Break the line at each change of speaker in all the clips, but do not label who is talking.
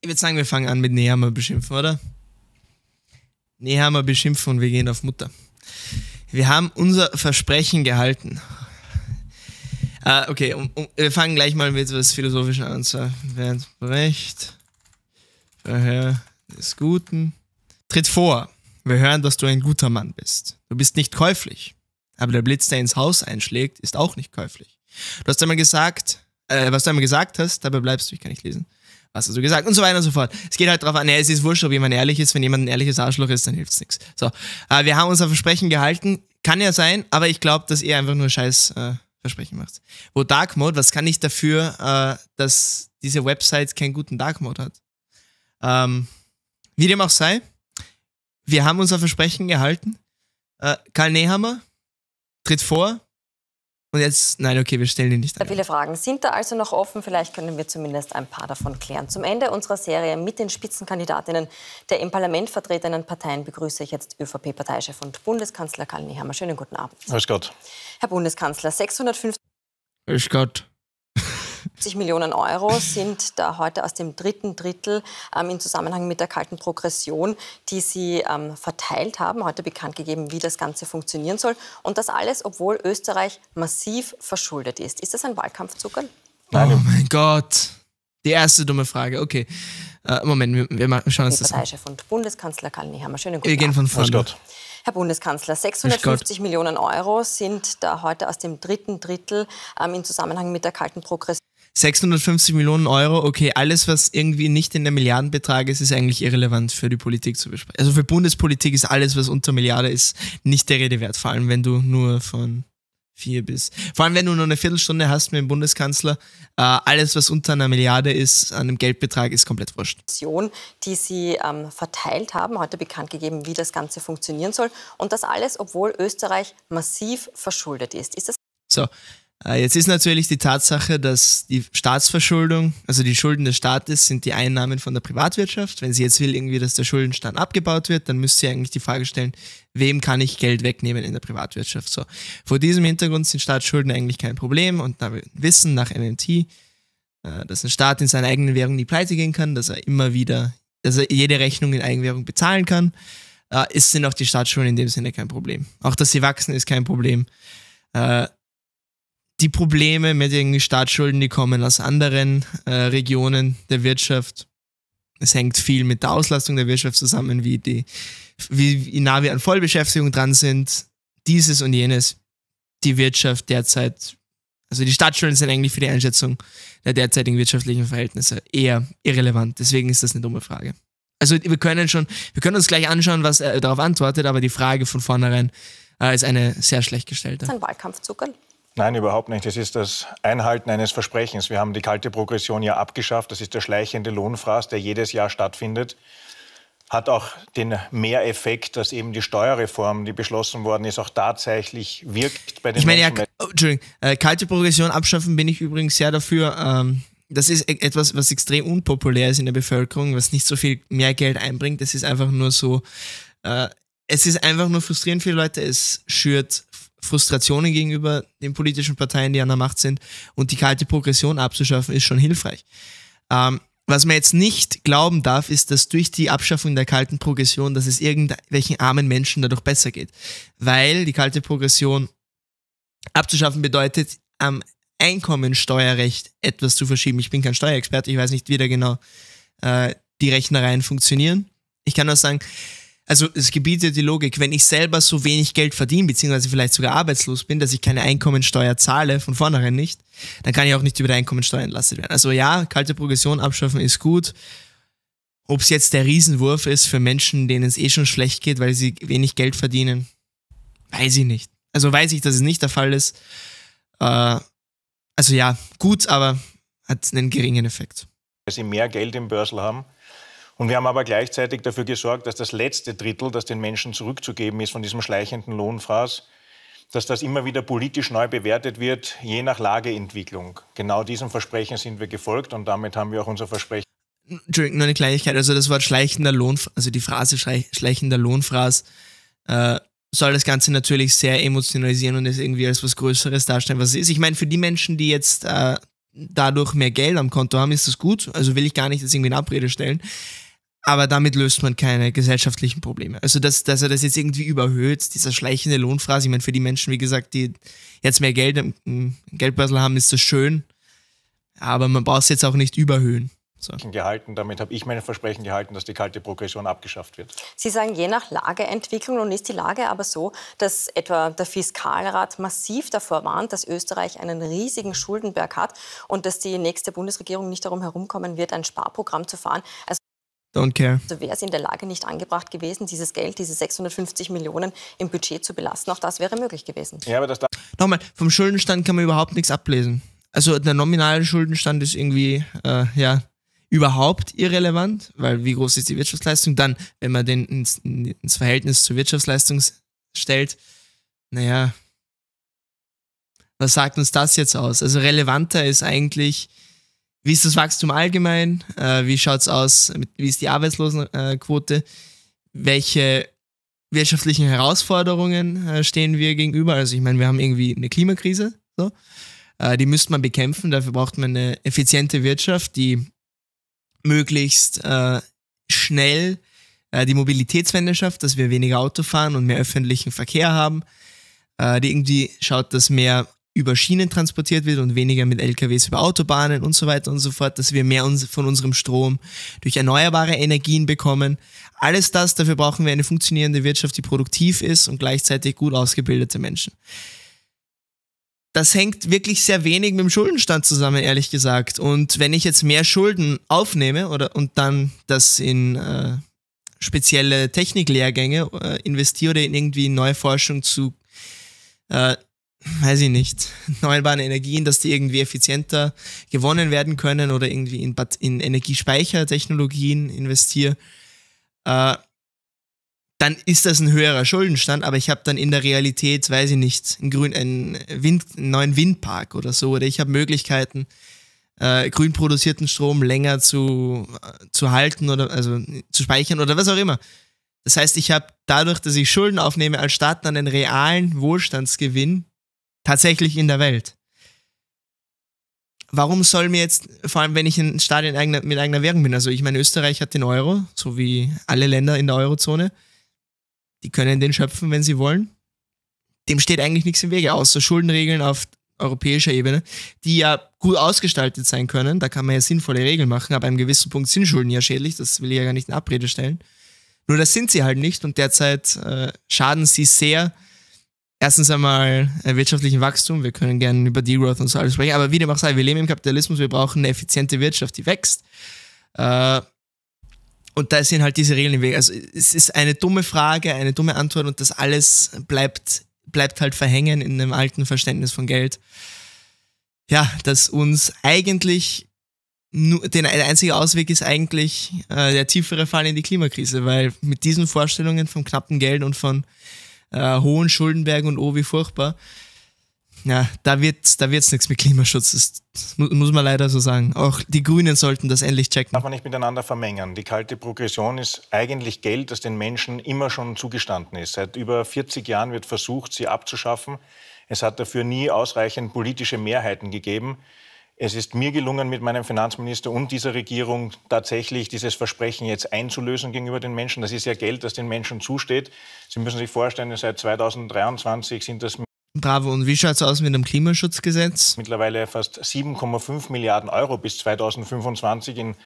Ich würde sagen, wir fangen an mit Nehammer beschimpfen, oder? Nehammer beschimpfen und wir gehen auf Mutter. Wir haben unser Versprechen gehalten. Äh, okay, um, um, wir fangen gleich mal mit etwas Philosophischem an. Und zwar, wer recht, daher des Guten. Tritt vor, wir hören, dass du ein guter Mann bist. Du bist nicht käuflich. Aber der Blitz, der ins Haus einschlägt, ist auch nicht käuflich. Du hast einmal gesagt, äh, was du einmal gesagt hast, dabei bleibst du, ich kann nicht lesen hast du so gesagt und so weiter und so fort. Es geht halt drauf an, nee, es ist wurscht, ob jemand ehrlich ist. Wenn jemand ein ehrliches Arschloch ist, dann hilft es nichts. So, äh, wir haben unser Versprechen gehalten. Kann ja sein, aber ich glaube, dass ihr einfach nur scheiß äh, Versprechen macht. Wo Dark Mode, was kann ich dafür, äh, dass diese Website keinen guten Dark Mode hat? Ähm, wie dem auch sei, wir haben unser Versprechen gehalten. Äh, Karl Nehammer tritt vor, und jetzt, nein, okay, wir stellen ihn nicht
ein. Viele Fragen sind da also noch offen. Vielleicht können wir zumindest ein paar davon klären. Zum Ende unserer Serie mit den Spitzenkandidatinnen der im Parlament vertretenen Parteien begrüße ich jetzt ÖVP-Parteichef und Bundeskanzler Karl Nehammer. Schönen guten Abend. Grüß Gott. Herr Bundeskanzler, 650... Grüß Gott. 70 Millionen Euro sind da heute aus dem dritten Drittel ähm, im Zusammenhang mit der kalten Progression, die Sie ähm, verteilt haben, heute bekannt gegeben, wie das Ganze funktionieren soll. Und das alles, obwohl Österreich massiv verschuldet ist. Ist das ein Wahlkampfzuckerl?
Oh mein Gott. Die erste dumme Frage. Okay. Äh, Moment, wir, wir schauen uns das an. Parteichef
und Bundeskanzler Karl Nehammer. Schönen guten Wir gehen von vorne. Herr Bundeskanzler, 650 Millionen Euro sind da heute aus dem dritten Drittel ähm, im Zusammenhang mit der kalten Progression.
650 Millionen Euro, okay, alles, was irgendwie nicht in der Milliardenbetrag ist, ist eigentlich irrelevant für die Politik zu besprechen. Also für Bundespolitik ist alles, was unter Milliarde ist, nicht der Rede wert, vor allem wenn du nur von vier bist. Vor allem wenn du nur eine Viertelstunde hast mit dem Bundeskanzler, äh, alles, was unter einer Milliarde ist, an einem Geldbetrag, ist komplett wurscht.
Die Sie ähm, verteilt haben, heute bekannt gegeben, wie das Ganze funktionieren soll. Und das alles, obwohl Österreich massiv verschuldet ist. Ist das
so? Äh, jetzt ist natürlich die Tatsache, dass die Staatsverschuldung, also die Schulden des Staates, sind die Einnahmen von der Privatwirtschaft. Wenn sie jetzt will, irgendwie, dass der Schuldenstand abgebaut wird, dann müsste sie eigentlich die Frage stellen, wem kann ich Geld wegnehmen in der Privatwirtschaft? So. Vor diesem Hintergrund sind Staatsschulden eigentlich kein Problem und da wir wissen nach MMT, äh, dass ein Staat in seiner eigenen Währung nie pleite gehen kann, dass er immer wieder, dass er jede Rechnung in Eigenwährung bezahlen kann, äh, ist, sind auch die Staatsschulden in dem Sinne kein Problem. Auch dass sie wachsen, ist kein Problem die Probleme mit den Staatsschulden, die kommen aus anderen äh, Regionen der Wirtschaft. Es hängt viel mit der Auslastung der Wirtschaft zusammen, wie, die, wie, wie nah wir an Vollbeschäftigung dran sind. Dieses und jenes. Die Wirtschaft derzeit, also die Staatsschulden sind eigentlich für die Einschätzung der derzeitigen wirtschaftlichen Verhältnisse eher irrelevant. Deswegen ist das eine dumme Frage. Also wir können schon, wir können uns gleich anschauen, was er darauf antwortet, aber die Frage von vornherein äh, ist eine sehr schlecht gestellte. Das ist ein Wahlkampfzuckerl.
Nein, überhaupt nicht. Das ist das Einhalten eines Versprechens. Wir haben die kalte Progression ja abgeschafft. Das ist der schleichende Lohnfraß, der jedes Jahr stattfindet. Hat auch den Mehreffekt, dass eben die Steuerreform, die beschlossen worden ist, auch tatsächlich wirkt bei den ich meine, Menschen.
Ja, oh, Entschuldigung, äh, kalte Progression abschaffen bin ich übrigens sehr dafür. Ähm, das ist e etwas, was extrem unpopulär ist in der Bevölkerung, was nicht so viel mehr Geld einbringt. Es ist einfach nur so. Äh, es ist einfach nur frustrierend für Leute. Es schürt Frustrationen gegenüber den politischen Parteien, die an der Macht sind. Und die kalte Progression abzuschaffen, ist schon hilfreich. Ähm, was man jetzt nicht glauben darf, ist, dass durch die Abschaffung der kalten Progression, dass es irgendwelchen armen Menschen dadurch besser geht. Weil die kalte Progression abzuschaffen bedeutet, am Einkommensteuerrecht etwas zu verschieben. Ich bin kein Steuerexperte, ich weiß nicht, wie da genau äh, die Rechnereien funktionieren. Ich kann nur sagen, also es gebietet die Logik, wenn ich selber so wenig Geld verdiene, beziehungsweise vielleicht sogar arbeitslos bin, dass ich keine Einkommensteuer zahle, von vornherein nicht, dann kann ich auch nicht über die Einkommensteuer entlastet werden. Also ja, kalte Progression abschaffen ist gut. Ob es jetzt der Riesenwurf ist für Menschen, denen es eh schon schlecht geht, weil sie wenig Geld verdienen, weiß ich nicht. Also weiß ich, dass es nicht der Fall ist. Äh, also ja, gut, aber hat einen geringen Effekt.
Wenn sie mehr Geld im Börsel haben, und wir haben aber gleichzeitig dafür gesorgt, dass das letzte Drittel, das den Menschen zurückzugeben ist von diesem schleichenden Lohnfraß, dass das immer wieder politisch neu bewertet wird, je nach Lageentwicklung. Genau diesem Versprechen sind wir gefolgt und damit haben wir auch unser Versprechen.
Entschuldigung, nur eine Kleinigkeit. Also das Wort schleichender Lohnfraß, also die Phrase schleichender Lohnfraß, äh, soll das Ganze natürlich sehr emotionalisieren und es irgendwie als was Größeres darstellen, was es ist. Ich meine, für die Menschen, die jetzt äh, dadurch mehr Geld am Konto haben, ist das gut. Also will ich gar nicht das irgendwie in Abrede stellen aber damit löst man keine gesellschaftlichen Probleme. Also, dass, dass er das jetzt irgendwie überhöht, dieser schleichende Lohnphrase, ich meine, für die Menschen, wie gesagt, die jetzt mehr Geld im ähm, Geldbörsel haben, ist das schön, aber man braucht es jetzt auch nicht überhöhen.
So. Gehalten. Damit habe ich mein Versprechen gehalten, dass die kalte Progression abgeschafft wird.
Sie sagen, je nach Lageentwicklung, nun ist die Lage aber so, dass etwa der Fiskalrat massiv davor warnt, dass Österreich einen riesigen Schuldenberg hat und dass die nächste Bundesregierung nicht darum herumkommen wird, ein Sparprogramm zu fahren. Also Don't care. Also wäre es in der Lage nicht angebracht gewesen, dieses Geld, diese 650 Millionen im Budget zu belasten? Auch das wäre möglich gewesen. Ja, aber das
Nochmal, vom Schuldenstand kann man überhaupt nichts ablesen. Also der nominale Schuldenstand ist irgendwie, äh, ja, überhaupt irrelevant, weil wie groß ist die Wirtschaftsleistung? Dann, wenn man den ins, ins Verhältnis zur Wirtschaftsleistung stellt, naja, was sagt uns das jetzt aus? Also relevanter ist eigentlich wie ist das Wachstum allgemein? Äh, wie schaut es aus? Wie ist die Arbeitslosenquote? Welche wirtschaftlichen Herausforderungen äh, stehen wir gegenüber? Also ich meine, wir haben irgendwie eine Klimakrise, so. Äh, die müsste man bekämpfen. Dafür braucht man eine effiziente Wirtschaft, die möglichst schnell die Mobilitätswende schafft, dass wir weniger Auto fahren und mehr öffentlichen Verkehr haben, die irgendwie schaut, dass mehr über Schienen transportiert wird und weniger mit LKWs über Autobahnen und so weiter und so fort, dass wir mehr von unserem Strom durch erneuerbare Energien bekommen. Alles das, dafür brauchen wir eine funktionierende Wirtschaft, die produktiv ist und gleichzeitig gut ausgebildete Menschen. Das hängt wirklich sehr wenig mit dem Schuldenstand zusammen, ehrlich gesagt. Und wenn ich jetzt mehr Schulden aufnehme oder und dann das in äh, spezielle Techniklehrgänge äh, investiere oder in irgendwie neue Forschung zu äh, weiß ich nicht, erneuerbaren Energien, dass die irgendwie effizienter gewonnen werden können oder irgendwie in, in Energiespeichertechnologien investiere, äh, dann ist das ein höherer Schuldenstand, aber ich habe dann in der Realität, weiß ich nicht, einen, Grün, einen, Wind, einen neuen Windpark oder so, oder ich habe Möglichkeiten, äh, grün produzierten Strom länger zu, äh, zu halten oder also zu speichern oder was auch immer. Das heißt, ich habe dadurch, dass ich Schulden aufnehme als Staat, dann einen realen Wohlstandsgewinn, tatsächlich in der Welt. Warum soll mir jetzt, vor allem wenn ich ein Stadion mit eigener Währung bin, also ich meine, Österreich hat den Euro, so wie alle Länder in der Eurozone, die können den schöpfen, wenn sie wollen. Dem steht eigentlich nichts im Wege, außer Schuldenregeln auf europäischer Ebene, die ja gut ausgestaltet sein können. Da kann man ja sinnvolle Regeln machen, aber einem gewissen Punkt sind Schulden ja schädlich, das will ich ja gar nicht in Abrede stellen. Nur das sind sie halt nicht und derzeit äh, schaden sie sehr erstens einmal äh, wirtschaftlichen Wachstum. Wir können gerne über Degrowth und so alles sprechen. Aber wie dem auch sei, wir leben im Kapitalismus. Wir brauchen eine effiziente Wirtschaft, die wächst. Äh, und da sind halt diese Regeln im Weg. Also es ist eine dumme Frage, eine dumme Antwort und das alles bleibt, bleibt halt verhängen in einem alten Verständnis von Geld. Ja, dass uns eigentlich nur, den, der einzige Ausweg ist eigentlich äh, der tiefere Fall in die Klimakrise, weil mit diesen Vorstellungen vom knappen Geld und von äh, Hohenschuldenberg und oh, wie furchtbar. Ja, da wird da wird's nichts mit Klimaschutz. Das muss man leider so sagen. Auch die Grünen sollten das endlich checken. Darf man
nicht miteinander vermengen. Die kalte Progression ist eigentlich Geld, das den Menschen immer schon zugestanden ist. Seit über 40 Jahren wird versucht, sie abzuschaffen. Es hat dafür nie ausreichend politische Mehrheiten gegeben. Es ist mir gelungen, mit meinem Finanzminister und dieser Regierung tatsächlich dieses Versprechen jetzt einzulösen gegenüber den Menschen. Das ist ja Geld, das den Menschen zusteht. Sie müssen sich vorstellen, seit 2023 sind das
Bravo, und wie schaut es aus mit dem Klimaschutzgesetz?
Mittlerweile fast 7,5 Milliarden Euro bis 2025 in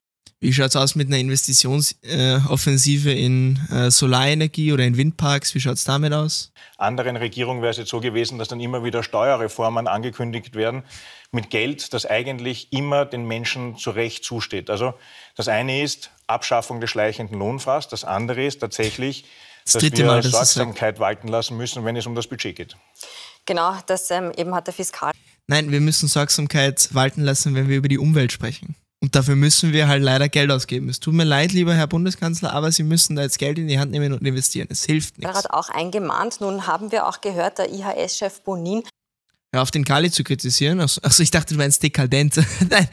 wie schaut es aus mit einer Investitionsoffensive äh, in äh, Solarenergie oder in Windparks? Wie schaut es damit aus?
Anderen Regierungen wäre es jetzt so gewesen, dass dann immer wieder Steuerreformen angekündigt werden mit Geld, das eigentlich immer den Menschen zu Recht zusteht. Also das eine ist Abschaffung des schleichenden Lohnfrasts, das andere ist tatsächlich, das dass wir Mal, das Sorgsamkeit walten lassen müssen, wenn es um das Budget geht.
Genau, das ähm, eben hat der Fiskal.
Nein, wir müssen Sorgsamkeit walten lassen, wenn wir über die Umwelt sprechen. Und dafür müssen wir halt leider Geld ausgeben. Es tut mir leid, lieber Herr Bundeskanzler, aber Sie müssen da jetzt Geld in die Hand nehmen und investieren. Es hilft
nichts. hat auch eingemahnt. Nun haben wir auch gehört, der IHS-Chef Bonin
Hör auf, den Kali zu kritisieren. Achso, also ich dachte, du meinst dekadent. Nein,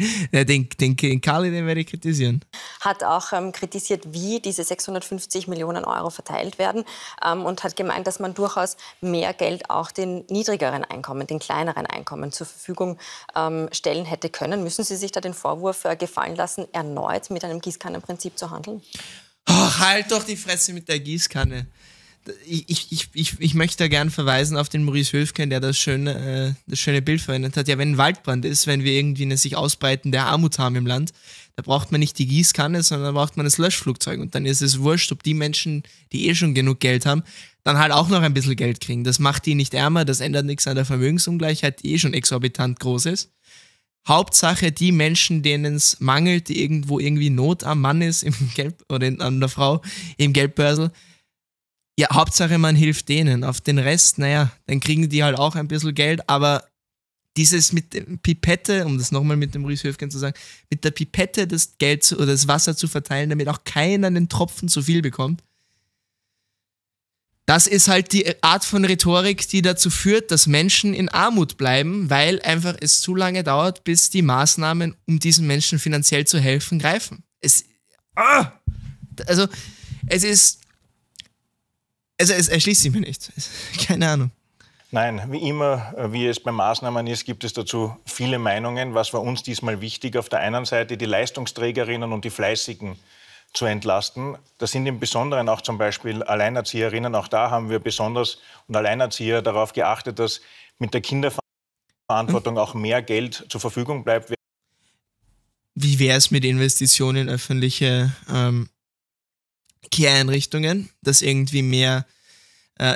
den, den, den Kali, den werde ich kritisieren.
Hat auch ähm, kritisiert, wie diese 650 Millionen Euro verteilt werden ähm, und hat gemeint, dass man durchaus mehr Geld auch den niedrigeren Einkommen, den kleineren Einkommen zur Verfügung ähm, stellen hätte können. Müssen Sie sich da den Vorwurf äh, gefallen lassen, erneut mit einem Gießkannenprinzip zu handeln?
Oh, halt doch die Fresse mit der Gießkanne ich, ich, ich, ich möchte da gern verweisen auf den Maurice Höfken, der das schöne, äh, das schöne Bild verwendet hat. Ja, wenn ein Waldbrand ist, wenn wir irgendwie eine sich ausbreitende Armut haben im Land, da braucht man nicht die Gießkanne, sondern da braucht man das Löschflugzeug. Und dann ist es wurscht, ob die Menschen, die eh schon genug Geld haben, dann halt auch noch ein bisschen Geld kriegen. Das macht die nicht ärmer, das ändert nichts an der Vermögensungleichheit, die eh schon exorbitant groß ist. Hauptsache die Menschen, denen es mangelt, die irgendwo irgendwie Not am Mann ist, im Geld oder an der Frau, im Geldbörsel, ja, Hauptsache man hilft denen. Auf den Rest, naja, dann kriegen die halt auch ein bisschen Geld, aber dieses mit dem Pipette, um das nochmal mit dem Maurice Höfgen zu sagen, mit der Pipette das Geld zu, oder das Wasser zu verteilen, damit auch keiner einen Tropfen zu viel bekommt. Das ist halt die Art von Rhetorik, die dazu führt, dass Menschen in Armut bleiben, weil einfach es zu lange dauert, bis die Maßnahmen, um diesen Menschen finanziell zu helfen, greifen. Es, ah, also, es ist also es erschließt sich mir nicht. Keine Ahnung.
Nein, wie immer, äh, wie es bei Maßnahmen ist, gibt es dazu viele Meinungen. Was war uns diesmal wichtig? Auf der einen Seite die Leistungsträgerinnen und die Fleißigen zu entlasten. Das sind im Besonderen auch zum Beispiel Alleinerzieherinnen. Auch da haben wir besonders und Alleinerzieher darauf geachtet, dass mit der Kinderverantwortung mhm. auch mehr Geld zur Verfügung bleibt.
Wie wäre es mit Investitionen in öffentliche ähm, Care-Einrichtungen, dass irgendwie mehr, äh,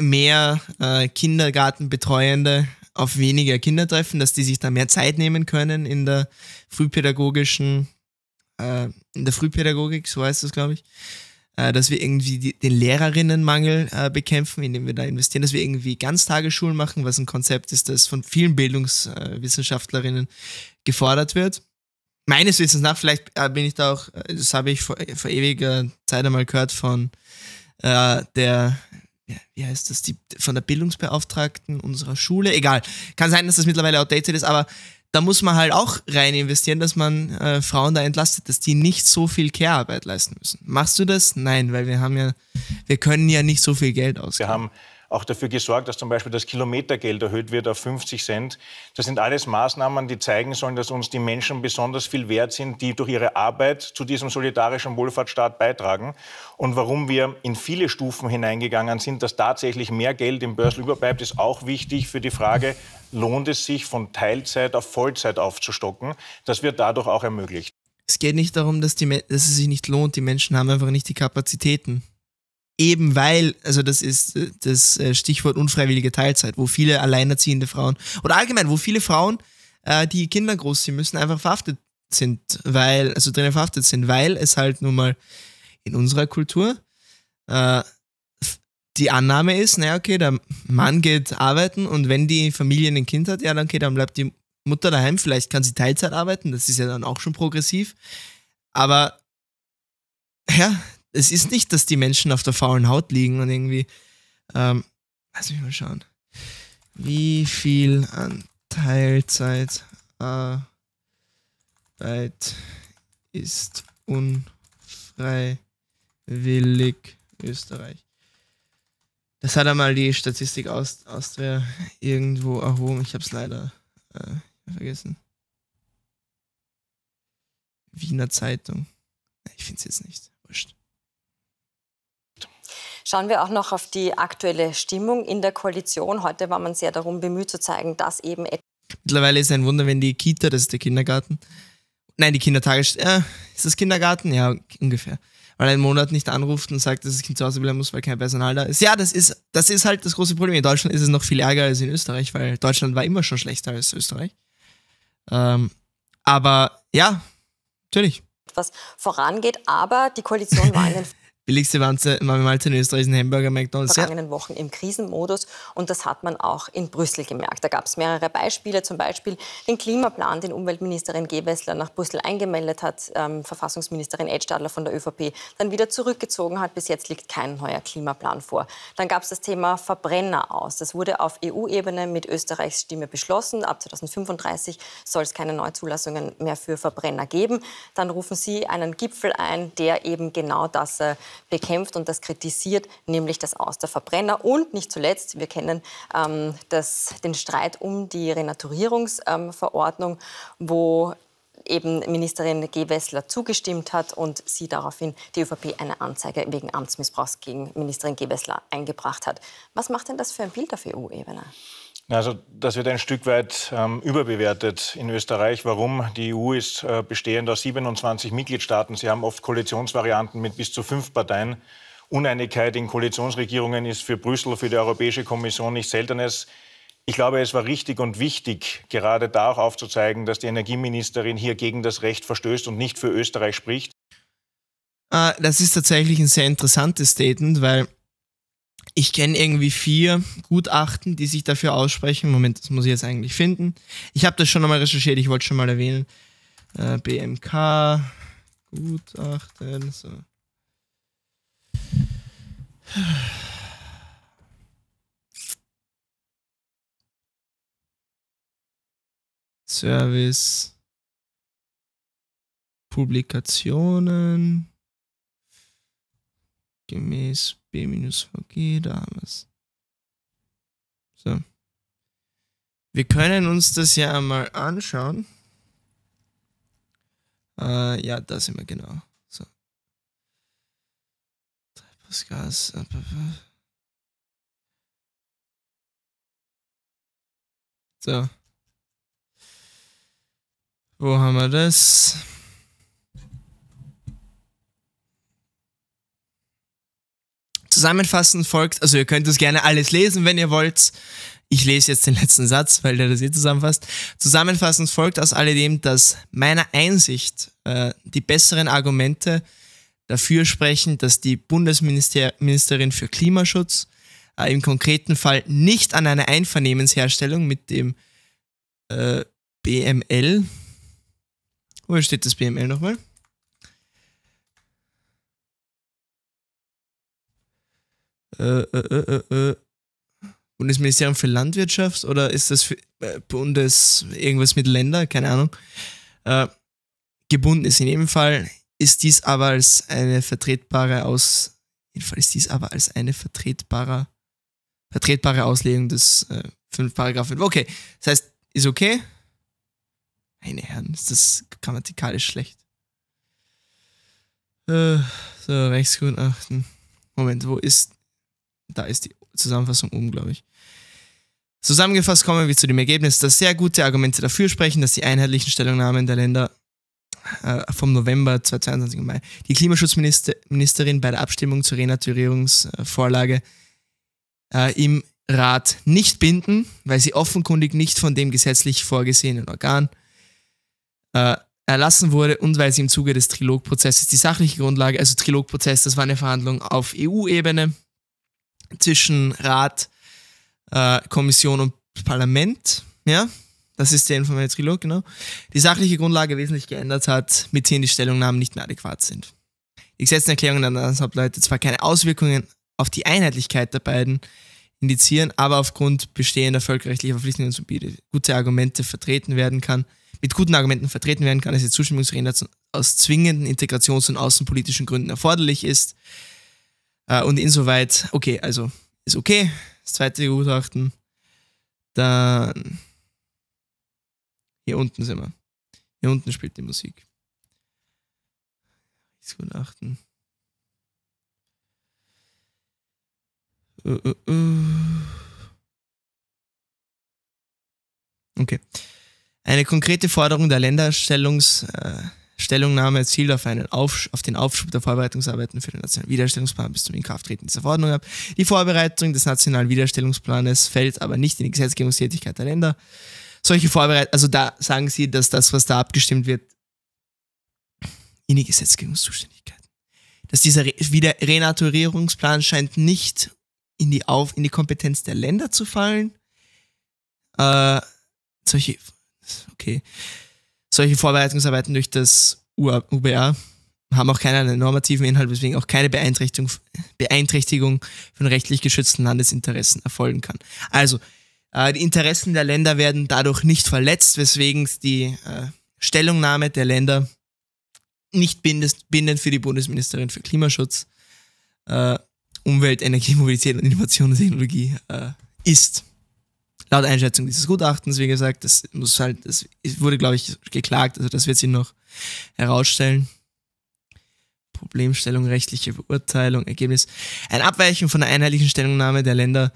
mehr äh, Kindergartenbetreuende auf weniger Kinder treffen, dass die sich da mehr Zeit nehmen können in der frühpädagogischen, äh, in der Frühpädagogik, so heißt das, glaube ich, äh, dass wir irgendwie den Lehrerinnenmangel äh, bekämpfen, indem wir da investieren, dass wir irgendwie Ganztagesschulen machen, was ein Konzept ist, das von vielen Bildungswissenschaftlerinnen gefordert wird meines Wissens nach, vielleicht äh, bin ich da auch, äh, das habe ich vor, vor, ewiger Zeit einmal gehört von äh, der, wie heißt das, die, von der Bildungsbeauftragten unserer Schule, egal. Kann sein, dass das mittlerweile outdated ist, aber da muss man halt auch rein investieren, dass man äh, Frauen da entlastet, dass die nicht so viel Care-Arbeit leisten müssen. Machst du das? Nein, weil wir haben ja, wir können ja nicht so viel Geld ausgeben. Wir haben
auch dafür gesorgt, dass zum Beispiel das Kilometergeld erhöht wird auf 50 Cent. Das sind alles Maßnahmen, die zeigen sollen, dass uns die Menschen besonders viel wert sind, die durch ihre Arbeit zu diesem solidarischen Wohlfahrtsstaat beitragen. Und warum wir in viele Stufen hineingegangen sind, dass tatsächlich mehr Geld im Börsel überbleibt, ist auch wichtig für die Frage, lohnt es sich von Teilzeit auf Vollzeit aufzustocken? Das wird dadurch auch ermöglicht.
Es geht nicht darum, dass, die, dass es sich nicht lohnt. Die Menschen haben einfach nicht die Kapazitäten eben weil, also das ist das äh, Stichwort unfreiwillige Teilzeit, wo viele alleinerziehende Frauen oder allgemein, wo viele Frauen, äh, die Kinder großziehen müssen, einfach verhaftet sind, weil, also drinnen verhaftet sind, weil es halt nun mal in unserer Kultur äh, die Annahme ist, naja, okay, der Mann geht arbeiten und wenn die Familie ein Kind hat, ja, dann okay, dann bleibt die Mutter daheim, vielleicht kann sie Teilzeit arbeiten, das ist ja dann auch schon progressiv. Aber ja, es ist nicht, dass die Menschen auf der faulen Haut liegen und irgendwie. Ähm, lass mich mal schauen. Wie viel an Teilzeitarbeit ist unfreiwillig Österreich? Das hat einmal die Statistik aus Austria irgendwo erhoben. Ich habe es leider äh, vergessen. Wiener Zeitung. Ich finde es jetzt nicht. Wurscht.
Schauen wir auch noch auf die aktuelle Stimmung in der Koalition. Heute war man sehr darum bemüht zu zeigen, dass eben...
Mittlerweile ist ein Wunder, wenn die Kita, das ist der Kindergarten, nein, die Kindertagesstätte, äh, ist das Kindergarten? Ja, ungefähr. Weil ein Monat nicht anruft und sagt, dass das Kind zu Hause bleiben muss, weil kein Personal da ist. Ja, das ist, das ist halt das große Problem. In Deutschland ist es noch viel ärger als in Österreich, weil Deutschland war immer schon schlechter als Österreich. Ähm, aber ja, natürlich.
Was vorangeht, aber die Koalition war in den
Billigste waren Malz in Österreich ein Hamburger McDonalds. In den
vergangenen Wochen im Krisenmodus und das hat man auch in Brüssel gemerkt. Da gab es mehrere Beispiele, zum Beispiel den Klimaplan, den Umweltministerin Gewessler nach Brüssel eingemeldet hat, ähm, Verfassungsministerin Edstadler von der ÖVP dann wieder zurückgezogen hat. Bis jetzt liegt kein neuer Klimaplan vor. Dann gab es das Thema Verbrenner aus. Das wurde auf EU-Ebene mit Österreichs Stimme beschlossen. Ab 2035 soll es keine Neuzulassungen mehr für Verbrenner geben. Dann rufen Sie einen Gipfel ein, der eben genau das äh, bekämpft und das kritisiert, nämlich das Aus der Verbrenner. Und nicht zuletzt, wir kennen ähm, das, den Streit um die Renaturierungsverordnung, ähm, wo eben Ministerin G. Wessler zugestimmt hat und sie daraufhin die ÖVP eine Anzeige wegen Amtsmissbrauchs gegen Ministerin G. Wessler eingebracht hat. Was macht denn das für ein Bild auf EU-Ebene?
Also das wird ein Stück weit ähm, überbewertet in Österreich. Warum? Die EU ist äh, bestehend aus 27 Mitgliedstaaten. Sie haben oft Koalitionsvarianten mit bis zu fünf Parteien. Uneinigkeit in Koalitionsregierungen ist für Brüssel, für die Europäische Kommission nichts Seltenes. Ich glaube, es war richtig und wichtig, gerade da auch aufzuzeigen, dass die Energieministerin hier gegen das Recht verstößt und nicht für Österreich spricht.
Ah, das ist tatsächlich ein sehr interessantes Statement, weil ich kenne irgendwie vier Gutachten, die sich dafür aussprechen. Moment, das muss ich jetzt eigentlich finden. Ich habe das schon einmal recherchiert, ich wollte schon mal erwähnen. Äh, BMK, Gutachten, so. Service, Publikationen, gemäß b-vg, da haben wir es. So. Wir können uns das ja mal anschauen. Äh, ja, da sind wir genau. So. 3 Pascal. Äh, so. Wo haben wir das? Zusammenfassend folgt, also ihr könnt es gerne alles lesen, wenn ihr wollt. Ich lese jetzt den letzten Satz, weil der das hier eh zusammenfasst. Zusammenfassend folgt aus alledem, dass meiner Einsicht äh, die besseren Argumente dafür sprechen, dass die Bundesministerin für Klimaschutz äh, im konkreten Fall nicht an einer Einvernehmensherstellung mit dem äh, BML, wo steht das BML nochmal? Äh äh, äh, äh, äh, Bundesministerium für Landwirtschaft oder ist das für äh, Bundes irgendwas mit Länder, keine Ahnung, gebunden ist. In jedem Fall ist dies aber als eine vertretbare Aus, jedenfalls ist dies aber als eine vertretbare, vertretbare Auslegung des äh, 5 Paragraphen. Okay, das heißt, ist okay. Meine Herren, ist das grammatikalisch schlecht. so, Rechtsgutachten. Moment, wo ist da ist die Zusammenfassung oben, glaube ich. Zusammengefasst kommen wir zu dem Ergebnis, dass sehr gute Argumente dafür sprechen, dass die einheitlichen Stellungnahmen der Länder äh, vom November 2022 Mai die Klimaschutzministerin bei der Abstimmung zur Renaturierungsvorlage äh, im Rat nicht binden, weil sie offenkundig nicht von dem gesetzlich vorgesehenen Organ äh, erlassen wurde und weil sie im Zuge des Trilogprozesses die sachliche Grundlage, also Trilogprozess, das war eine Verhandlung auf EU-Ebene, zwischen Rat, äh, Kommission und Parlament, ja, das ist der informelle Trilog, genau, die sachliche Grundlage wesentlich geändert hat, mit denen die Stellungnahmen nicht mehr adäquat sind. Die Gesetzeserklärung der Landeshauptleute zwar keine Auswirkungen auf die Einheitlichkeit der beiden indizieren, aber aufgrund bestehender völkerrechtlicher Verpflichtungen zum gute Argumente vertreten werden kann, mit guten Argumenten vertreten werden kann, dass die Zustimmungsrede aus zwingenden Integrations- und außenpolitischen Gründen erforderlich ist, äh, und insoweit, okay, also ist okay. Das zweite Gutachten. Dann hier unten sind wir. Hier unten spielt die Musik. Das Gutachten. Äh, äh, äh. Okay. Eine konkrete Forderung der Länderstellungs... Äh, Stellungnahme zielt auf, einen auf, den Aufschub der Vorbereitungsarbeiten für den Nationalen Wiederherstellungsplan bis zum Inkrafttreten dieser Verordnung ab. Die Vorbereitung des Nationalen Wiederherstellungsplanes fällt aber nicht in die Gesetzgebungstätigkeit der Länder. Solche Vorbereitungen, also da sagen sie, dass das, was da abgestimmt wird, in die Gesetzgebungszuständigkeit. Dass dieser Re Wieder Renaturierungsplan scheint nicht in die, auf, in die Kompetenz der Länder zu fallen. Äh, solche, okay solche Vorbereitungsarbeiten durch das UBR haben auch keinen normativen Inhalt, weswegen auch keine Beeinträchtigung, Beeinträchtigung von rechtlich geschützten Landesinteressen erfolgen kann. Also, äh, die Interessen der Länder werden dadurch nicht verletzt, weswegen die äh, Stellungnahme der Länder nicht bindend für die Bundesministerin für Klimaschutz, äh, Umwelt, Energie, Mobilität und Innovation und Technologie äh, ist laut Einschätzung dieses Gutachtens, wie gesagt, das muss halt, das wurde, glaube ich, geklagt, also das wird sie noch herausstellen. Problemstellung, rechtliche Beurteilung, Ergebnis. Ein Abweichen von der einheitlichen Stellungnahme der Länder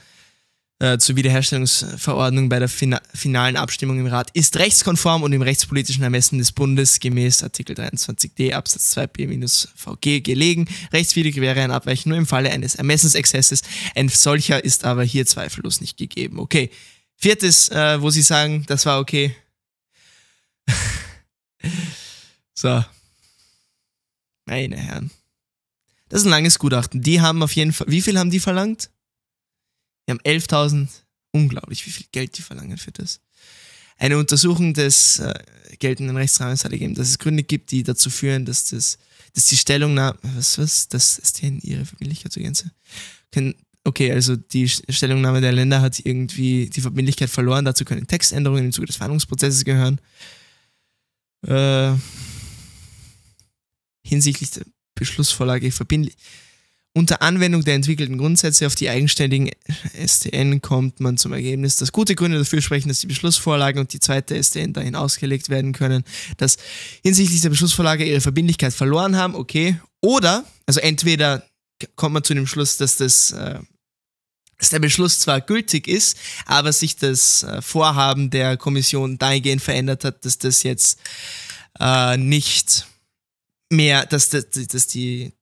äh, zur Wiederherstellungsverordnung bei der fina finalen Abstimmung im Rat ist rechtskonform und im rechtspolitischen Ermessen des Bundes gemäß Artikel 23d Absatz 2b-VG gelegen. Rechtswidrig wäre ein Abweichen nur im Falle eines Ermessensexzesses. Ein solcher ist aber hier zweifellos nicht gegeben. Okay, Viertes, äh, wo sie sagen, das war okay. so. Meine Herren. Das ist ein langes Gutachten. Die haben auf jeden Fall. Wie viel haben die verlangt? Die haben 11.000. Unglaublich, wie viel Geld die verlangen für das. Eine Untersuchung des äh, geltenden Rechtsrahmens hat ergeben, dass es Gründe gibt, die dazu führen, dass, das, dass die Stellungnahme. Was, was? Das ist denen ihre Verbindlichkeit zur Gänze. Können okay, also die Stellungnahme der Länder hat irgendwie die Verbindlichkeit verloren, dazu können Textänderungen im Zuge des Verhandlungsprozesses gehören. Äh, hinsichtlich der Beschlussvorlage verbindlich. Unter Anwendung der entwickelten Grundsätze auf die eigenständigen STN kommt man zum Ergebnis, dass gute Gründe dafür sprechen, dass die Beschlussvorlage und die zweite STN dahin ausgelegt werden können, dass hinsichtlich der Beschlussvorlage ihre Verbindlichkeit verloren haben, okay. Oder, also entweder kommt man zu dem Schluss, dass das äh, dass der Beschluss zwar gültig ist, aber sich das äh, Vorhaben der Kommission dahingehend verändert hat, dass das jetzt äh, nicht mehr, dass, dass, dass die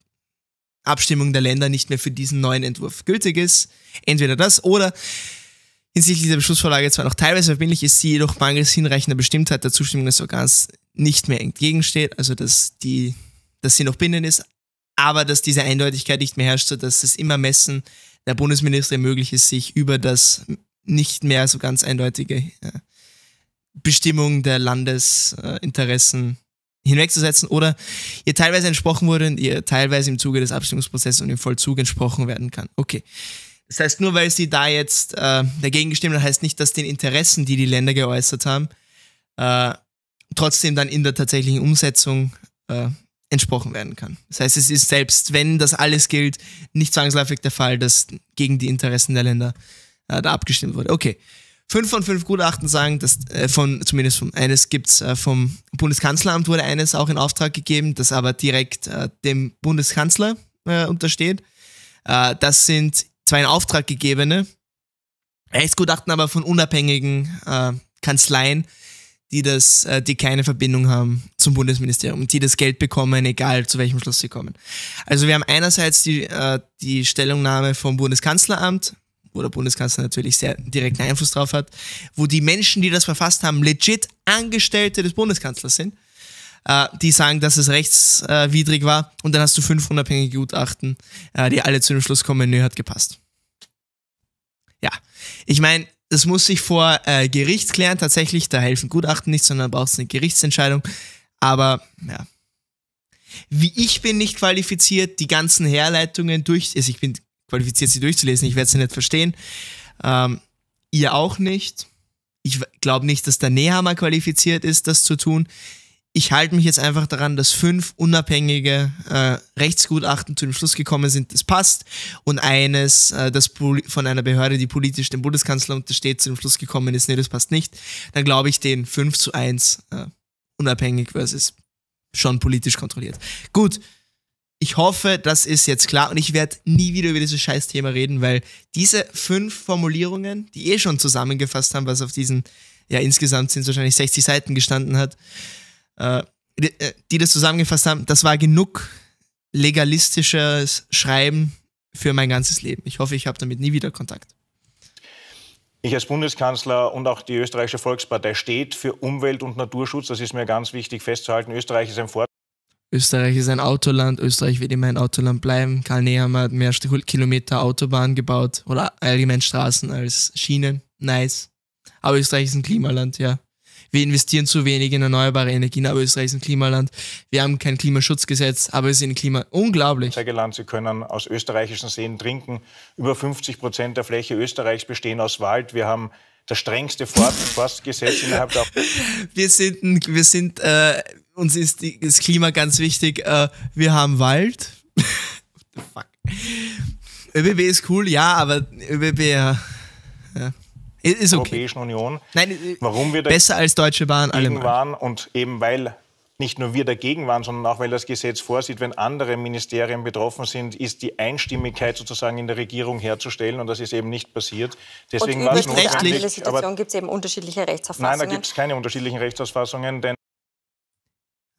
Abstimmung der Länder nicht mehr für diesen neuen Entwurf gültig ist. Entweder das oder hinsichtlich dieser Beschlussvorlage zwar noch teilweise verbindlich ist, sie jedoch mangels hinreichender Bestimmtheit der Zustimmung des Organs nicht mehr entgegensteht, also dass die, dass sie noch bindend ist, aber dass diese Eindeutigkeit nicht mehr herrscht, so dass es immer Messen der Bundesminister ermöglicht es sich über das nicht mehr so ganz eindeutige äh, Bestimmung der Landesinteressen äh, hinwegzusetzen oder ihr teilweise entsprochen wurde und ihr teilweise im Zuge des Abstimmungsprozesses und im Vollzug entsprochen werden kann. Okay. Das heißt, nur weil sie da jetzt äh, dagegen gestimmt hat, heißt nicht, dass den Interessen, die die Länder geäußert haben, äh, trotzdem dann in der tatsächlichen Umsetzung äh, entsprochen werden kann. Das heißt, es ist selbst, wenn das alles gilt, nicht zwangsläufig der Fall, dass gegen die Interessen der Länder äh, da abgestimmt wurde. Okay. Fünf von fünf Gutachten sagen, dass äh, von, zumindest von eines gibt's äh, vom Bundeskanzleramt wurde eines auch in Auftrag gegeben, das aber direkt äh, dem Bundeskanzler äh, untersteht. Äh, das sind zwei in Auftrag gegebene Rechtsgutachten, aber von unabhängigen Kanzleien, die, das, äh, die keine Verbindung haben zum Bundesministerium, die das Geld bekommen, egal zu welchem Schluss sie kommen. Also wir haben einerseits die, äh, die Stellungnahme vom Bundeskanzleramt, wo der Bundeskanzler natürlich sehr direkten Einfluss drauf hat, wo die Menschen, die das verfasst haben, legit Angestellte des Bundeskanzlers sind, äh, die sagen, dass es rechtswidrig war. Und dann hast du fünf unabhängige Gutachten, die alle zu dem Schluss kommen, nö, hat gepasst. Ja, ich meine, das muss sich vor äh, Gericht klären tatsächlich. Da helfen Gutachten nicht, sondern braucht es eine Gerichtsentscheidung. Aber ja. Wie ich bin nicht qualifiziert, die ganzen Herleitungen durch, also ich bin qualifiziert, sie durchzulesen, ich werde sie nicht verstehen. Ähm, ihr auch nicht. Ich glaube nicht, dass der Nehammer qualifiziert ist, das zu tun ich halte mich jetzt einfach daran, dass fünf unabhängige äh, Rechtsgutachten zu dem Schluss gekommen sind, das passt. Und eines, äh, das von einer Behörde, die politisch dem Bundeskanzler untersteht, zu dem Schluss gekommen ist, nee, das passt nicht. Dann glaube ich den 5 zu 1 äh, unabhängig versus schon politisch kontrolliert. Gut. Ich hoffe, das ist jetzt klar und ich werde nie wieder über dieses Scheißthema reden, weil diese fünf Formulierungen, die eh schon zusammengefasst haben, was auf diesen, ja insgesamt sind es wahrscheinlich 60 Seiten gestanden hat, äh, äh, die, das zusammengefasst haben, das war genug legalistisches Schreiben für mein ganzes Leben. Ich hoffe, ich habe damit nie wieder Kontakt.
Ich als Bundeskanzler und auch die Österreichische Volkspartei steht für Umwelt- und Naturschutz. Das ist mir ganz wichtig festzuhalten. Österreich ist ein Vorteil.
Österreich ist ein Autoland. Österreich wird immer ein Autoland bleiben. Karl Nehammer hat mehr Kilometer Autobahn gebaut oder allgemein Straßen als Schienen. Nice. Aber Österreich ist ein Klimaland, ja. Wir investieren zu wenig in erneuerbare Energien, aber Österreich ist ein Klimaland. Wir haben kein Klimaschutzgesetz, aber es ist ein Klima unglaublich.
Sie können aus österreichischen Seen trinken. Über 50 Prozent der Fläche Österreichs bestehen aus Wald. Wir haben das strengste Forstgesetz innerhalb der.
Wir sind, wir sind, äh, uns ist das Klima ganz wichtig. Äh, wir haben Wald. What the fuck? ÖBB ist cool, ja, aber ÖBB, ja. ja. Ist okay. Europäischen Union. Nein, äh, warum wir besser als Deutsche Bahn allemal.
waren und eben weil nicht nur wir dagegen waren, sondern auch weil das Gesetz vorsieht, wenn andere Ministerien betroffen sind, ist die Einstimmigkeit sozusagen in der Regierung herzustellen und das ist eben nicht passiert. Deswegen und war es notwendig. In der Situation
gibt es eben unterschiedliche Rechtsauffassungen. Nein, da gibt
es keine unterschiedlichen Rechtsauffassungen, denn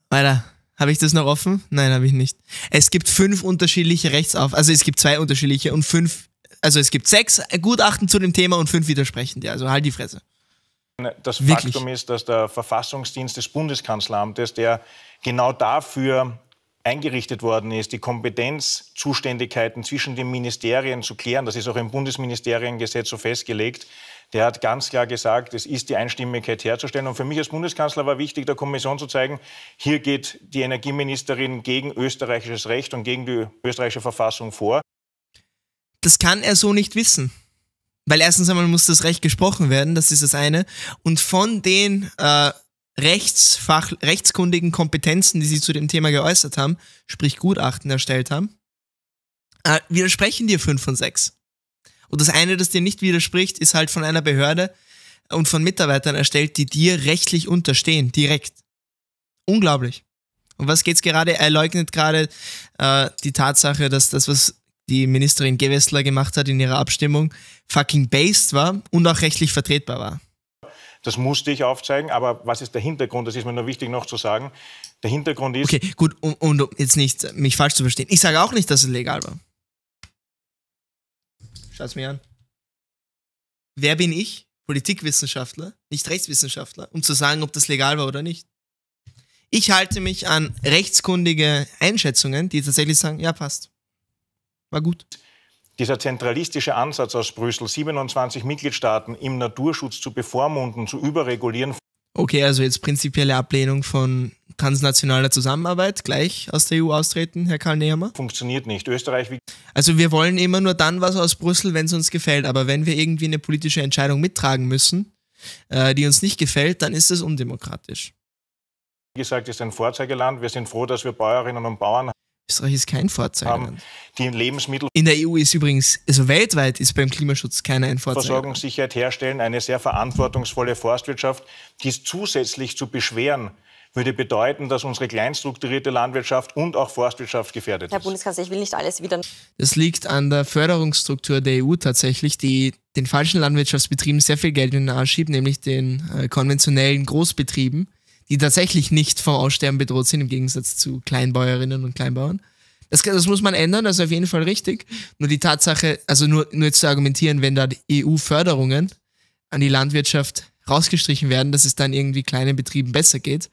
weiter. Habe ich das noch offen? Nein, habe ich nicht. Es gibt fünf unterschiedliche Rechtsauf, also es gibt zwei unterschiedliche und fünf also es gibt sechs Gutachten zu dem Thema und fünf widersprechende. Also halt die Fresse.
Ne, das Wirklich? Faktum ist, dass der Verfassungsdienst des Bundeskanzleramtes, der genau dafür eingerichtet worden ist, die Kompetenzzuständigkeiten zwischen den Ministerien zu klären, das ist auch im Bundesministeriengesetz so festgelegt, der hat ganz klar gesagt, es ist die Einstimmigkeit herzustellen. Und für mich als Bundeskanzler war wichtig, der Kommission zu zeigen, hier geht die Energieministerin gegen österreichisches Recht und gegen die österreichische Verfassung vor
das kann er so nicht wissen. Weil erstens einmal muss das Recht gesprochen werden, das ist das eine. Und von den äh, Rechtsfach, rechtskundigen Kompetenzen, die sie zu dem Thema geäußert haben, sprich Gutachten erstellt haben, äh, widersprechen dir fünf von sechs. Und das eine, das dir nicht widerspricht, ist halt von einer Behörde und von Mitarbeitern erstellt, die dir rechtlich unterstehen, direkt. Unglaublich. Und was geht's gerade? Er leugnet gerade äh, die Tatsache, dass das, was die Ministerin Gewessler gemacht hat in ihrer Abstimmung, fucking based war und auch rechtlich vertretbar war.
Das musste ich aufzeigen, aber was ist der Hintergrund? Das ist mir nur wichtig noch zu sagen. Der Hintergrund ist.
Okay, gut, und, um, jetzt nicht mich falsch zu verstehen. Ich sage auch nicht, dass es legal war. Schaut es mir an. Wer bin ich, Politikwissenschaftler, nicht Rechtswissenschaftler, um zu sagen, ob das legal war oder nicht? Ich halte mich an rechtskundige Einschätzungen, die tatsächlich sagen, ja, passt war gut.
Dieser zentralistische Ansatz aus Brüssel, 27 Mitgliedstaaten im Naturschutz zu bevormunden, zu überregulieren.
Okay, also jetzt prinzipielle Ablehnung von transnationaler Zusammenarbeit, gleich aus der EU austreten, Herr Karl Nehammer? Funktioniert nicht. Österreich. Also wir wollen immer nur dann was aus Brüssel, wenn es uns gefällt. Aber wenn wir irgendwie eine politische Entscheidung mittragen müssen, äh, die uns nicht gefällt, dann ist es undemokratisch.
Wie gesagt, ist ein Vorzeigeland. Wir sind froh, dass wir Bäuerinnen und Bauern
Österreich ist kein Vorzeige. die Lebensmittel. In der EU ist übrigens, also weltweit ist beim Klimaschutz keiner ein Vorzeige. Versorgungssicherheit
herstellen, eine sehr verantwortungsvolle Forstwirtschaft, dies zusätzlich zu beschweren, würde bedeuten, dass unsere kleinstrukturierte Landwirtschaft und auch Forstwirtschaft gefährdet
Herr ist. Herr Bundeskanzler, ich will nicht alles wieder.
Das liegt an der Förderungsstruktur der EU tatsächlich, die den falschen Landwirtschaftsbetrieben sehr viel Geld in den Arsch schiebt, nämlich den äh, konventionellen Großbetrieben die tatsächlich nicht vom Aussterben bedroht sind, im Gegensatz zu Kleinbäuerinnen und Kleinbauern. Das, das muss man ändern, das ist auf jeden Fall richtig. Nur die Tatsache, also nur, nur zu argumentieren, wenn da EU-Förderungen e an die Landwirtschaft rausgestrichen werden, dass es dann irgendwie kleinen Betrieben besser geht.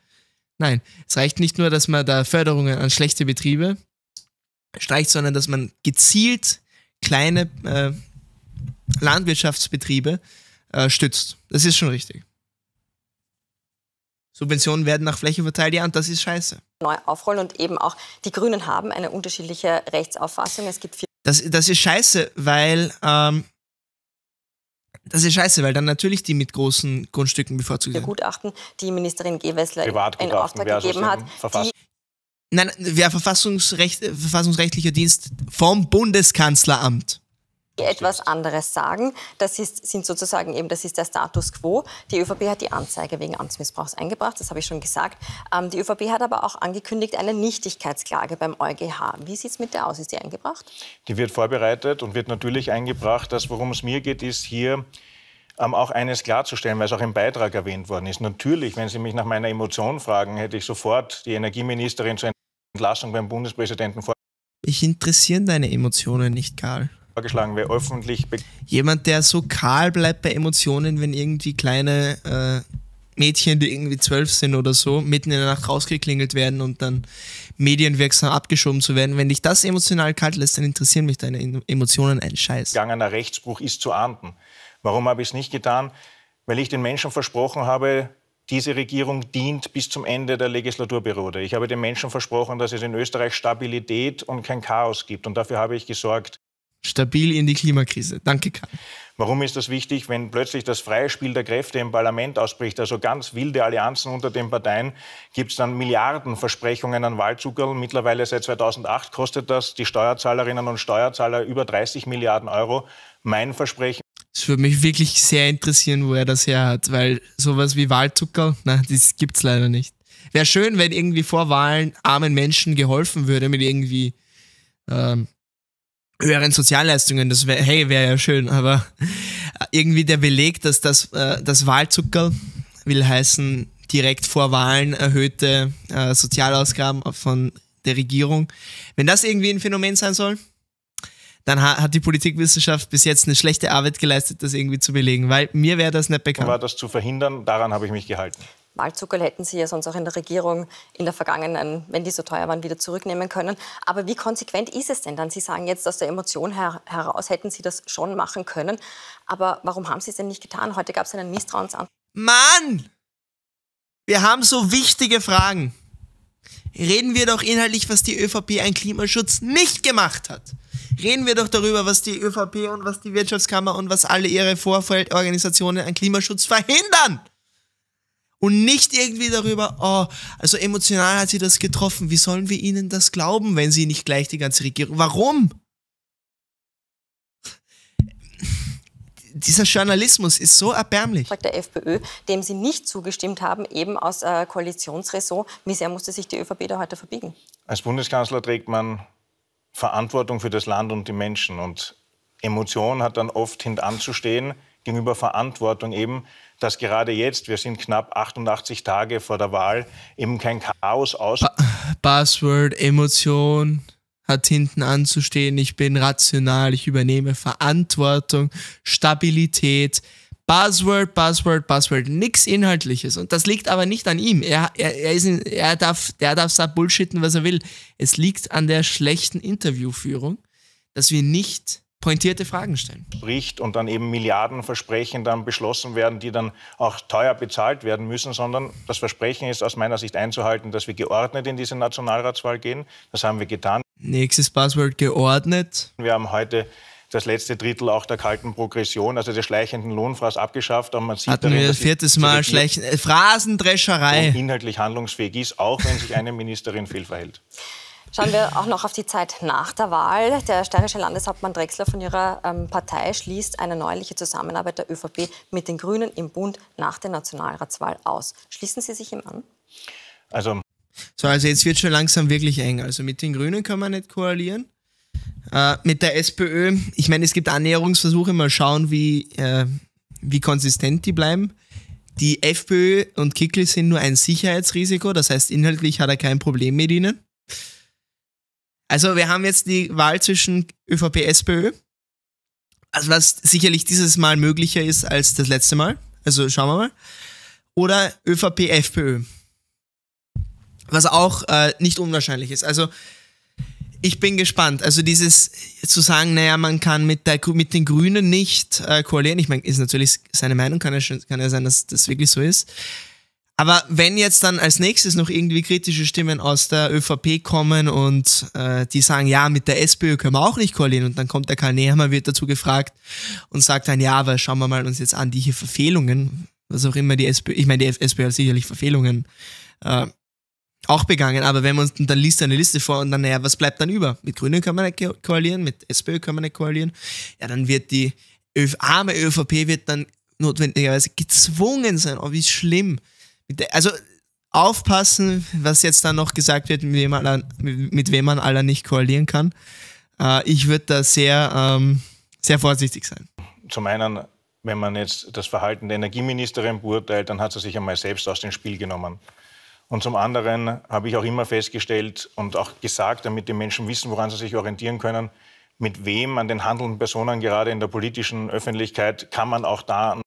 Nein, es reicht nicht nur, dass man da Förderungen an schlechte Betriebe streicht, sondern dass man gezielt kleine äh, Landwirtschaftsbetriebe äh, stützt. Das ist schon richtig. Subventionen werden nach Fläche verteilt, ja, und das ist scheiße.
Neu aufrollen und eben auch die Grünen haben eine unterschiedliche Rechtsauffassung. Es gibt
das, das ist scheiße, weil ähm, das ist scheiße, weil dann natürlich die mit großen Grundstücken bevorzugt werden.
Gutachten, die Ministerin Gewessler in Auftrag gegeben hat.
Nein, wer Verfassungsrecht, verfassungsrechtlicher Dienst vom Bundeskanzleramt
etwas anderes sagen. Das ist, sind sozusagen eben, das ist der Status quo. Die ÖVP hat die Anzeige wegen Amtsmissbrauchs eingebracht, das habe ich schon gesagt. Ähm, die ÖVP hat aber auch angekündigt eine Nichtigkeitsklage beim EuGH. Wie sieht es mit der aus? Ist die eingebracht?
Die wird vorbereitet und wird natürlich eingebracht. Das, worum es mir geht, ist hier ähm, auch eines klarzustellen, weil es auch im Beitrag erwähnt worden ist. Natürlich, wenn Sie mich nach meiner Emotion fragen, hätte ich sofort die Energieministerin zur Entlassung beim Bundespräsidenten vor.
Ich interessieren deine Emotionen nicht, Karl
vorgeschlagen wäre, öffentlich.
Jemand, der so kahl bleibt bei Emotionen, wenn irgendwie kleine äh, Mädchen, die irgendwie zwölf sind oder so, mitten in der Nacht rausgeklingelt werden und dann medienwirksam abgeschoben zu werden. Wenn dich das emotional kalt lässt, dann interessieren mich deine Emotionen ein Scheiß.
Gegangener Rechtsbruch ist zu ahnden. Warum habe ich es nicht getan? Weil ich den Menschen versprochen habe, diese Regierung dient bis zum Ende der Legislaturperiode. Ich habe den Menschen versprochen, dass es in Österreich Stabilität und kein Chaos gibt. Und dafür habe ich gesorgt
stabil in die Klimakrise. Danke, Karl. Warum
ist das wichtig, wenn plötzlich das Freispiel der Kräfte im Parlament ausbricht, also ganz wilde Allianzen unter den Parteien, gibt es dann Milliarden Versprechungen an Wahlzuckerl. Mittlerweile seit 2008 kostet das die Steuerzahlerinnen und Steuerzahler über 30 Milliarden Euro. Mein Versprechen.
Es würde mich wirklich sehr interessieren, wo er das her hat, weil sowas wie Wahlzuckerl, na, das gibt es leider nicht. Wäre schön, wenn irgendwie vor Wahlen armen Menschen geholfen würde mit irgendwie ähm, höheren Sozialleistungen, das wäre, hey, wäre ja schön, aber irgendwie der Beleg, dass das, äh, das Wahlzuckerl will heißen, direkt vor Wahlen erhöhte äh, Sozialausgaben von der Regierung. Wenn das irgendwie ein Phänomen sein soll, dann ha hat die Politikwissenschaft bis jetzt eine schlechte Arbeit geleistet, das irgendwie zu belegen, weil mir wäre das nicht bekannt. War das zu verhindern, daran habe ich mich gehalten.
Wahlzuckerl hätten Sie ja sonst auch in der Regierung in der Vergangenheit, wenn die so teuer waren, wieder zurücknehmen können. Aber wie konsequent ist es denn dann? Sie sagen jetzt aus der Emotion her heraus, hätten Sie das schon machen können. Aber warum haben Sie es denn nicht getan? Heute gab es einen Misstrauensantrag. Mann! Wir haben
so wichtige Fragen. Reden wir doch inhaltlich, was die ÖVP an Klimaschutz nicht gemacht hat. Reden wir doch darüber, was die ÖVP und was die Wirtschaftskammer und was alle ihre Vorfeldorganisationen an Klimaschutz verhindern und nicht irgendwie darüber, oh, also emotional hat sie das getroffen, wie sollen wir ihnen das glauben, wenn sie nicht gleich die ganze Regierung, warum? Dieser Journalismus ist so erbärmlich.
Der FPÖ, dem sie nicht zugestimmt haben, eben aus äh, Koalitionsressort. Wie sehr musste sich die ÖVP da heute verbiegen?
Als Bundeskanzler trägt man Verantwortung für das Land und die Menschen. Und Emotion hat dann oft hintanzustehen gegenüber Verantwortung eben dass gerade jetzt, wir sind knapp 88 Tage vor der Wahl, eben kein Chaos aus.
Pa Buzzword, Emotion hat hinten anzustehen, ich bin rational, ich übernehme Verantwortung, Stabilität. Buzzword, Buzzword, Buzzword, nichts Inhaltliches. Und das liegt aber nicht an ihm. Er, er, er, ist in, er darf, der darf da bullshitten, was er will. Es liegt an der schlechten Interviewführung, dass wir nicht pointierte Fragen stellen.
Spricht und dann eben Milliardenversprechen dann beschlossen werden, die dann auch teuer bezahlt werden müssen, sondern das Versprechen ist aus meiner Sicht einzuhalten, dass wir geordnet in diese Nationalratswahl gehen. Das haben wir getan.
Nächstes Passwort geordnet.
Wir haben heute das letzte Drittel auch der kalten Progression, also der schleichenden Lohnfraß abgeschafft. Und man sieht Hatten darin, wir das viertes Mal schleichende äh,
Phrasendrescherei.
Inhaltlich handlungsfähig ist, auch wenn sich eine Ministerin fehlverhält.
Schauen wir auch noch auf die Zeit nach der Wahl. Der steirische Landeshauptmann Drexler von ihrer ähm, Partei schließt eine neuliche Zusammenarbeit der ÖVP mit den Grünen im Bund nach der Nationalratswahl aus. Schließen Sie sich ihm an?
Also so, also jetzt wird schon langsam wirklich eng. Also mit den Grünen kann man nicht koalieren. Äh, mit der SPÖ, ich meine, es gibt Annäherungsversuche, mal schauen, wie, äh, wie konsistent die bleiben. Die FPÖ und Kickl sind nur ein Sicherheitsrisiko, das heißt, inhaltlich hat er kein Problem mit ihnen. Also wir haben jetzt die Wahl zwischen ÖVP, SPÖ. Also was sicherlich dieses Mal möglicher ist als das letzte Mal. Also schauen wir mal. Oder ÖVP, FPÖ. Was auch äh, nicht unwahrscheinlich ist. Also ich bin gespannt. Also dieses zu sagen, naja, man kann mit, der, mit den Grünen nicht äh, koalieren. Ich meine, ist natürlich seine Meinung, kann ja, schon, kann ja sein, dass das wirklich so ist. Aber wenn jetzt dann als nächstes noch irgendwie kritische Stimmen aus der ÖVP kommen und äh, die sagen, ja, mit der SPÖ können wir auch nicht koalieren und dann kommt der Karl Nehammer, wird dazu gefragt und sagt dann, ja, aber schauen wir mal uns jetzt an, die hier Verfehlungen, was auch immer die SPÖ, ich meine, die SPÖ hat sicherlich Verfehlungen äh, auch begangen, aber wenn man uns dann liest eine Liste vor und dann, naja, was bleibt dann über? Mit Grünen können wir nicht koalieren, mit SPÖ können wir nicht koalieren, ja, dann wird die Öf arme ÖVP wird dann notwendigerweise gezwungen sein, oh, wie schlimm, also aufpassen, was jetzt dann noch gesagt wird, mit wem man, aller, mit wem man aller nicht koalieren kann. Äh, ich würde da sehr, ähm, sehr vorsichtig sein.
Zum einen, wenn man jetzt das Verhalten der Energieministerin beurteilt, dann hat sie sich einmal selbst aus dem Spiel genommen. Und zum anderen habe ich auch immer festgestellt und auch gesagt, damit die Menschen wissen, woran sie sich orientieren können, mit wem an den handelnden Personen gerade in der politischen Öffentlichkeit kann man auch da.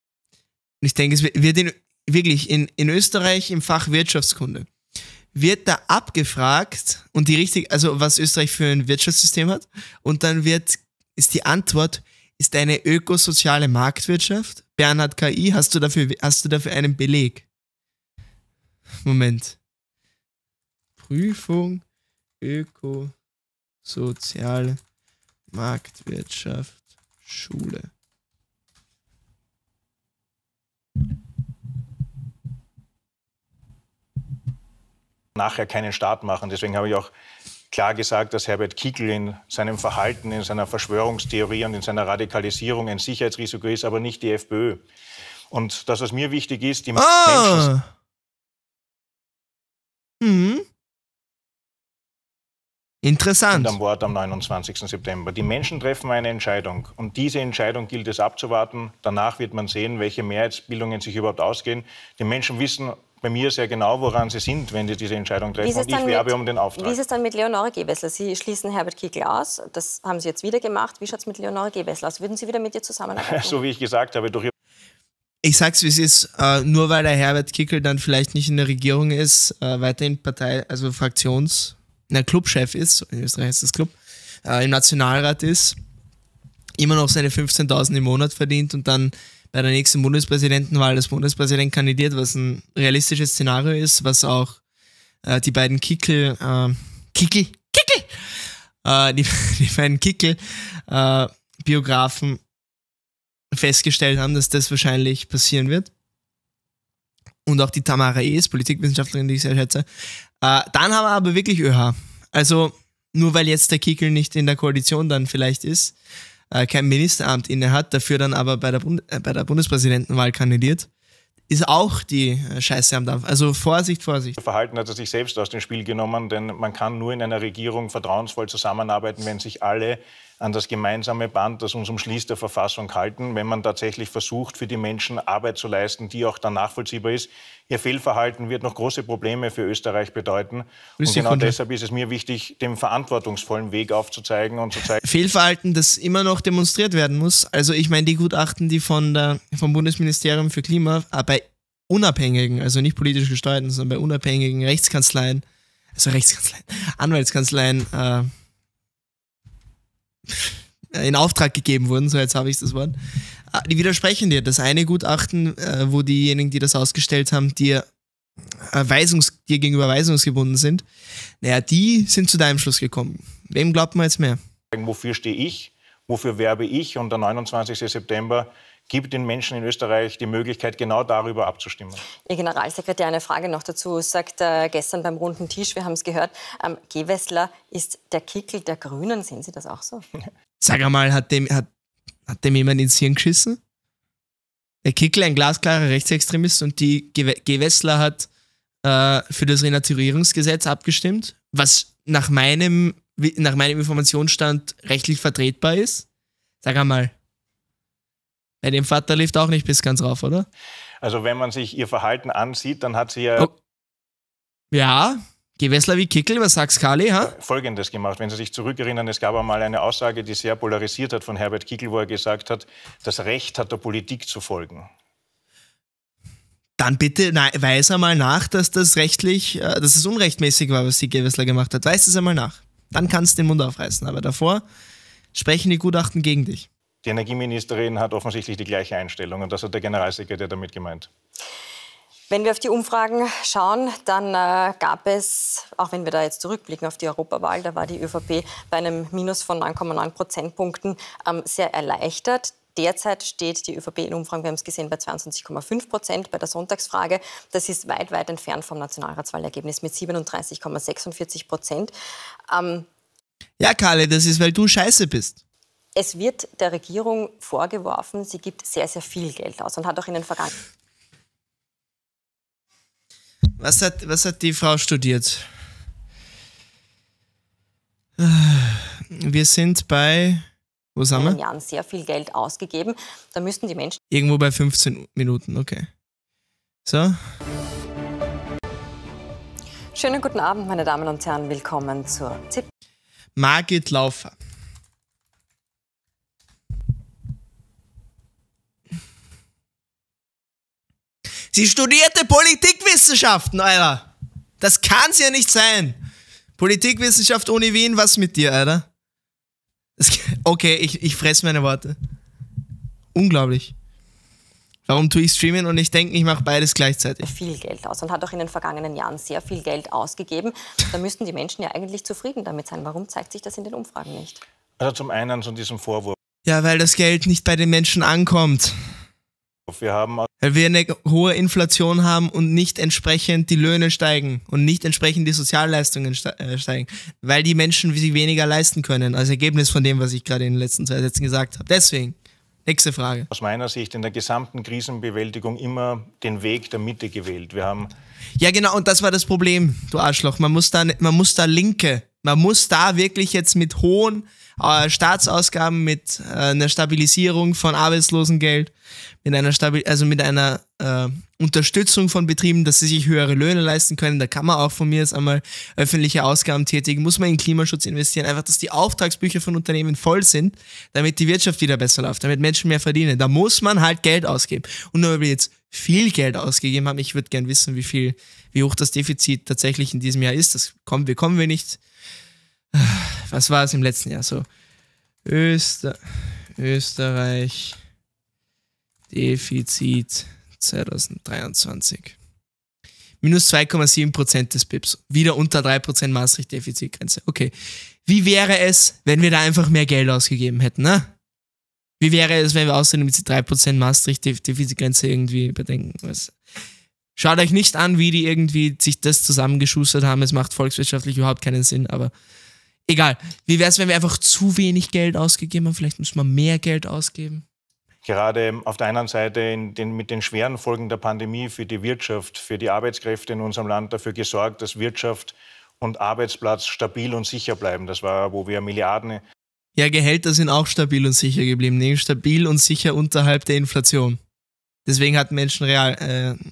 Ich denke, es wird in wirklich in, in Österreich im Fach Wirtschaftskunde wird da abgefragt und die richtig, also was Österreich für ein Wirtschaftssystem hat. Und dann wird, ist die Antwort, ist eine ökosoziale Marktwirtschaft? Bernhard KI, hast du dafür, hast du dafür einen Beleg? Moment. Prüfung ökosoziale Marktwirtschaft Schule.
nachher keinen Staat machen. Deswegen habe ich auch klar gesagt, dass Herbert Kickl in seinem Verhalten, in seiner Verschwörungstheorie und in seiner Radikalisierung ein Sicherheitsrisiko ist, aber nicht die FPÖ. Und das, was mir wichtig ist, die ah. Menschen. Mhm. Interessant. Am Wort am 29. September. Die Menschen treffen eine Entscheidung und diese Entscheidung gilt es abzuwarten. Danach wird man sehen, welche Mehrheitsbildungen sich überhaupt ausgehen. Die Menschen wissen, bei mir sehr genau, woran sie sind, wenn sie diese Entscheidung treffen. Und ich werbe mit, um den Auftrag. Wie ist es
dann mit Leonore Gewessler? Sie schließen Herbert Kickl aus. Das haben Sie jetzt wieder gemacht. Wie schaut es mit Leonore Gewessler aus? Würden Sie wieder mit ihr zusammenarbeiten?
so wie ich gesagt
habe, durch ich sag's wie es ist, äh, nur weil der Herbert Kickel dann vielleicht nicht in der Regierung ist, äh, weiterhin Partei, also Fraktions, na Clubchef ist, in Österreich heißt das Club, äh, im Nationalrat ist, immer noch seine 15.000 im Monat verdient und dann bei der nächsten Bundespräsidentenwahl als Bundespräsident kandidiert, was ein realistisches Szenario ist, was auch äh, die beiden Kickel, äh, Kickel, Kickel, äh, die, die, beiden Kickel äh, Biografen festgestellt haben, dass das wahrscheinlich passieren wird. Und auch die Tamara Ees, Politikwissenschaftlerin, die ich sehr schätze. Äh, dann haben wir aber wirklich ÖH. Also nur weil jetzt der Kickel nicht in der Koalition dann vielleicht ist, äh, kein Ministeramt innehat, dafür dann aber bei der, Bund äh, bei der Bundespräsidentenwahl kandidiert, ist auch die äh, Scheiße am Dampf. Also Vorsicht, Vorsicht.
Verhalten hat er sich selbst aus dem Spiel genommen, denn man kann nur in einer Regierung vertrauensvoll zusammenarbeiten, wenn sich alle an das gemeinsame Band, das uns umschließt, der Verfassung halten, wenn man tatsächlich versucht, für die Menschen Arbeit zu leisten, die auch dann nachvollziehbar ist ihr Fehlverhalten wird noch große Probleme für Österreich bedeuten. Und genau deshalb ist es mir wichtig, den verantwortungsvollen Weg aufzuzeigen und zu zeigen.
Fehlverhalten, das immer noch demonstriert werden muss. Also ich meine, die Gutachten, die von der, vom Bundesministerium für Klima äh, bei unabhängigen, also nicht politisch gesteuerten, sondern bei unabhängigen Rechtskanzleien, also Rechtskanzleien, Anwaltskanzleien äh, in Auftrag gegeben wurden, so jetzt habe ich das Wort, Ah, die widersprechen dir. Das eine Gutachten, äh, wo diejenigen, die das ausgestellt haben, dir, äh, Weisungs-, dir gegenüber weisungsgebunden sind, naja, die sind zu deinem Schluss gekommen. Wem glaubt man jetzt
mehr?
Wofür stehe ich? Wofür werbe ich? Und der 29. September gibt den Menschen in Österreich die Möglichkeit, genau darüber abzustimmen.
Ihr Generalsekretär, eine Frage noch dazu, sagt äh, gestern beim runden Tisch, wir haben es gehört, ähm, Gewessler ist der Kickel der Grünen. Sehen Sie das auch so?
Sag einmal, hat, dem, hat hat dem jemand ins Hirn geschissen? Der Kickel, ein glasklarer Rechtsextremist und die Gewessler hat äh, für das Renaturierungsgesetz abgestimmt, was nach meinem, nach meinem Informationsstand rechtlich vertretbar ist. Sag einmal, bei dem Vater lief auch nicht bis ganz rauf, oder?
Also wenn man sich ihr Verhalten ansieht, dann hat sie ja... Oh.
Ja, Gewessler wie Kickel, was sagst Kali? Ha?
Folgendes gemacht, wenn Sie sich zurückerinnern, es gab einmal eine Aussage, die sehr polarisiert hat von Herbert Kickel, wo er gesagt hat, das Recht hat der Politik zu folgen.
Dann bitte na, weiß einmal nach, dass das rechtlich, äh, dass es unrechtmäßig war, was Sie Gewessler gemacht hat. Weiß es einmal nach. Dann kannst du den Mund aufreißen. Aber davor sprechen die Gutachten gegen dich.
Die Energieministerin hat offensichtlich die gleiche Einstellung und das hat der Generalsekretär damit gemeint.
Wenn wir auf die Umfragen schauen, dann äh, gab es, auch wenn wir da jetzt zurückblicken auf die Europawahl, da war die ÖVP bei einem Minus von 9,9 Prozentpunkten ähm, sehr erleichtert. Derzeit steht die ÖVP in Umfragen, wir haben es gesehen, bei 22,5 Prozent bei der Sonntagsfrage. Das ist weit, weit entfernt vom Nationalratswahlergebnis mit 37,46 Prozent. Ähm,
ja, Karle, das ist, weil du scheiße bist.
Es wird der Regierung vorgeworfen, sie gibt sehr, sehr viel Geld aus und hat auch in den vergangenen
was hat, was hat die Frau studiert? Wir sind bei. Wo sind wir? In Jahren
sehr viel Geld ausgegeben. Da müssten die Menschen.
Irgendwo bei 15 Minuten, okay. So.
Schönen guten Abend, meine Damen und Herren. Willkommen zur ZIP.
Margit Laufer. Sie studierte Politikwissenschaften, Alter. Das kann's ja nicht sein. Politikwissenschaft ohne Wien, was mit dir, Alter? Das, okay, ich, ich fress meine Worte. Unglaublich. Warum tue ich streamen und ich denke, ich mache beides gleichzeitig? Viel Geld
aus und hat auch in den vergangenen Jahren sehr viel Geld ausgegeben. Da müssten die Menschen ja eigentlich zufrieden damit sein. Warum zeigt sich das in den Umfragen nicht?
Also zum einen zu diesem Vorwurf.
Ja, weil das Geld nicht bei den Menschen ankommt. Wir haben Weil wir eine hohe Inflation haben und nicht entsprechend die Löhne steigen und nicht entsprechend die Sozialleistungen äh, steigen, weil die Menschen sich weniger leisten können, als Ergebnis von dem, was ich gerade in den letzten zwei Sätzen gesagt habe. Deswegen, nächste Frage.
Aus meiner Sicht in der gesamten Krisenbewältigung immer den Weg der Mitte gewählt. Wir haben
ja, genau, und das war das Problem, du Arschloch. Man muss da, man muss da Linke man muss da wirklich jetzt mit hohen äh, Staatsausgaben, mit äh, einer Stabilisierung von Arbeitslosengeld, mit einer Stabil also mit einer äh, Unterstützung von Betrieben, dass sie sich höhere Löhne leisten können. Da kann man auch von mir jetzt einmal öffentliche Ausgaben tätigen, muss man in Klimaschutz investieren, einfach, dass die Auftragsbücher von Unternehmen voll sind, damit die Wirtschaft wieder besser läuft, damit Menschen mehr verdienen. Da muss man halt Geld ausgeben. Und nur weil wir jetzt viel Geld ausgegeben haben, ich würde gern wissen, wie viel wie hoch das Defizit tatsächlich in diesem Jahr ist. Das kommen, bekommen wir nicht. Was war es im letzten Jahr so? Öster Österreich Defizit 2023. Minus 2,7 des BIPs. Wieder unter 3 Maastricht-Defizitgrenze. Okay. Wie wäre es, wenn wir da einfach mehr Geld ausgegeben hätten, ne? Wie wäre es, wenn wir außerdem diese 3% Maastricht-Defizitgrenze irgendwie bedenken? Was? Schaut euch nicht an, wie die irgendwie sich das zusammengeschustert haben. Es macht volkswirtschaftlich überhaupt keinen Sinn, aber egal. Wie wäre es, wenn wir einfach zu wenig Geld ausgegeben haben? Vielleicht müssen wir mehr Geld ausgeben.
Gerade ähm, auf der einen Seite den, mit den schweren Folgen der Pandemie für die Wirtschaft, für die Arbeitskräfte in unserem Land dafür gesorgt, dass Wirtschaft und Arbeitsplatz stabil und sicher bleiben. Das war, wo wir Milliarden.
Ja, Gehälter sind auch stabil und sicher geblieben, nämlich stabil und sicher unterhalb der Inflation. Deswegen hatten Menschen real, äh,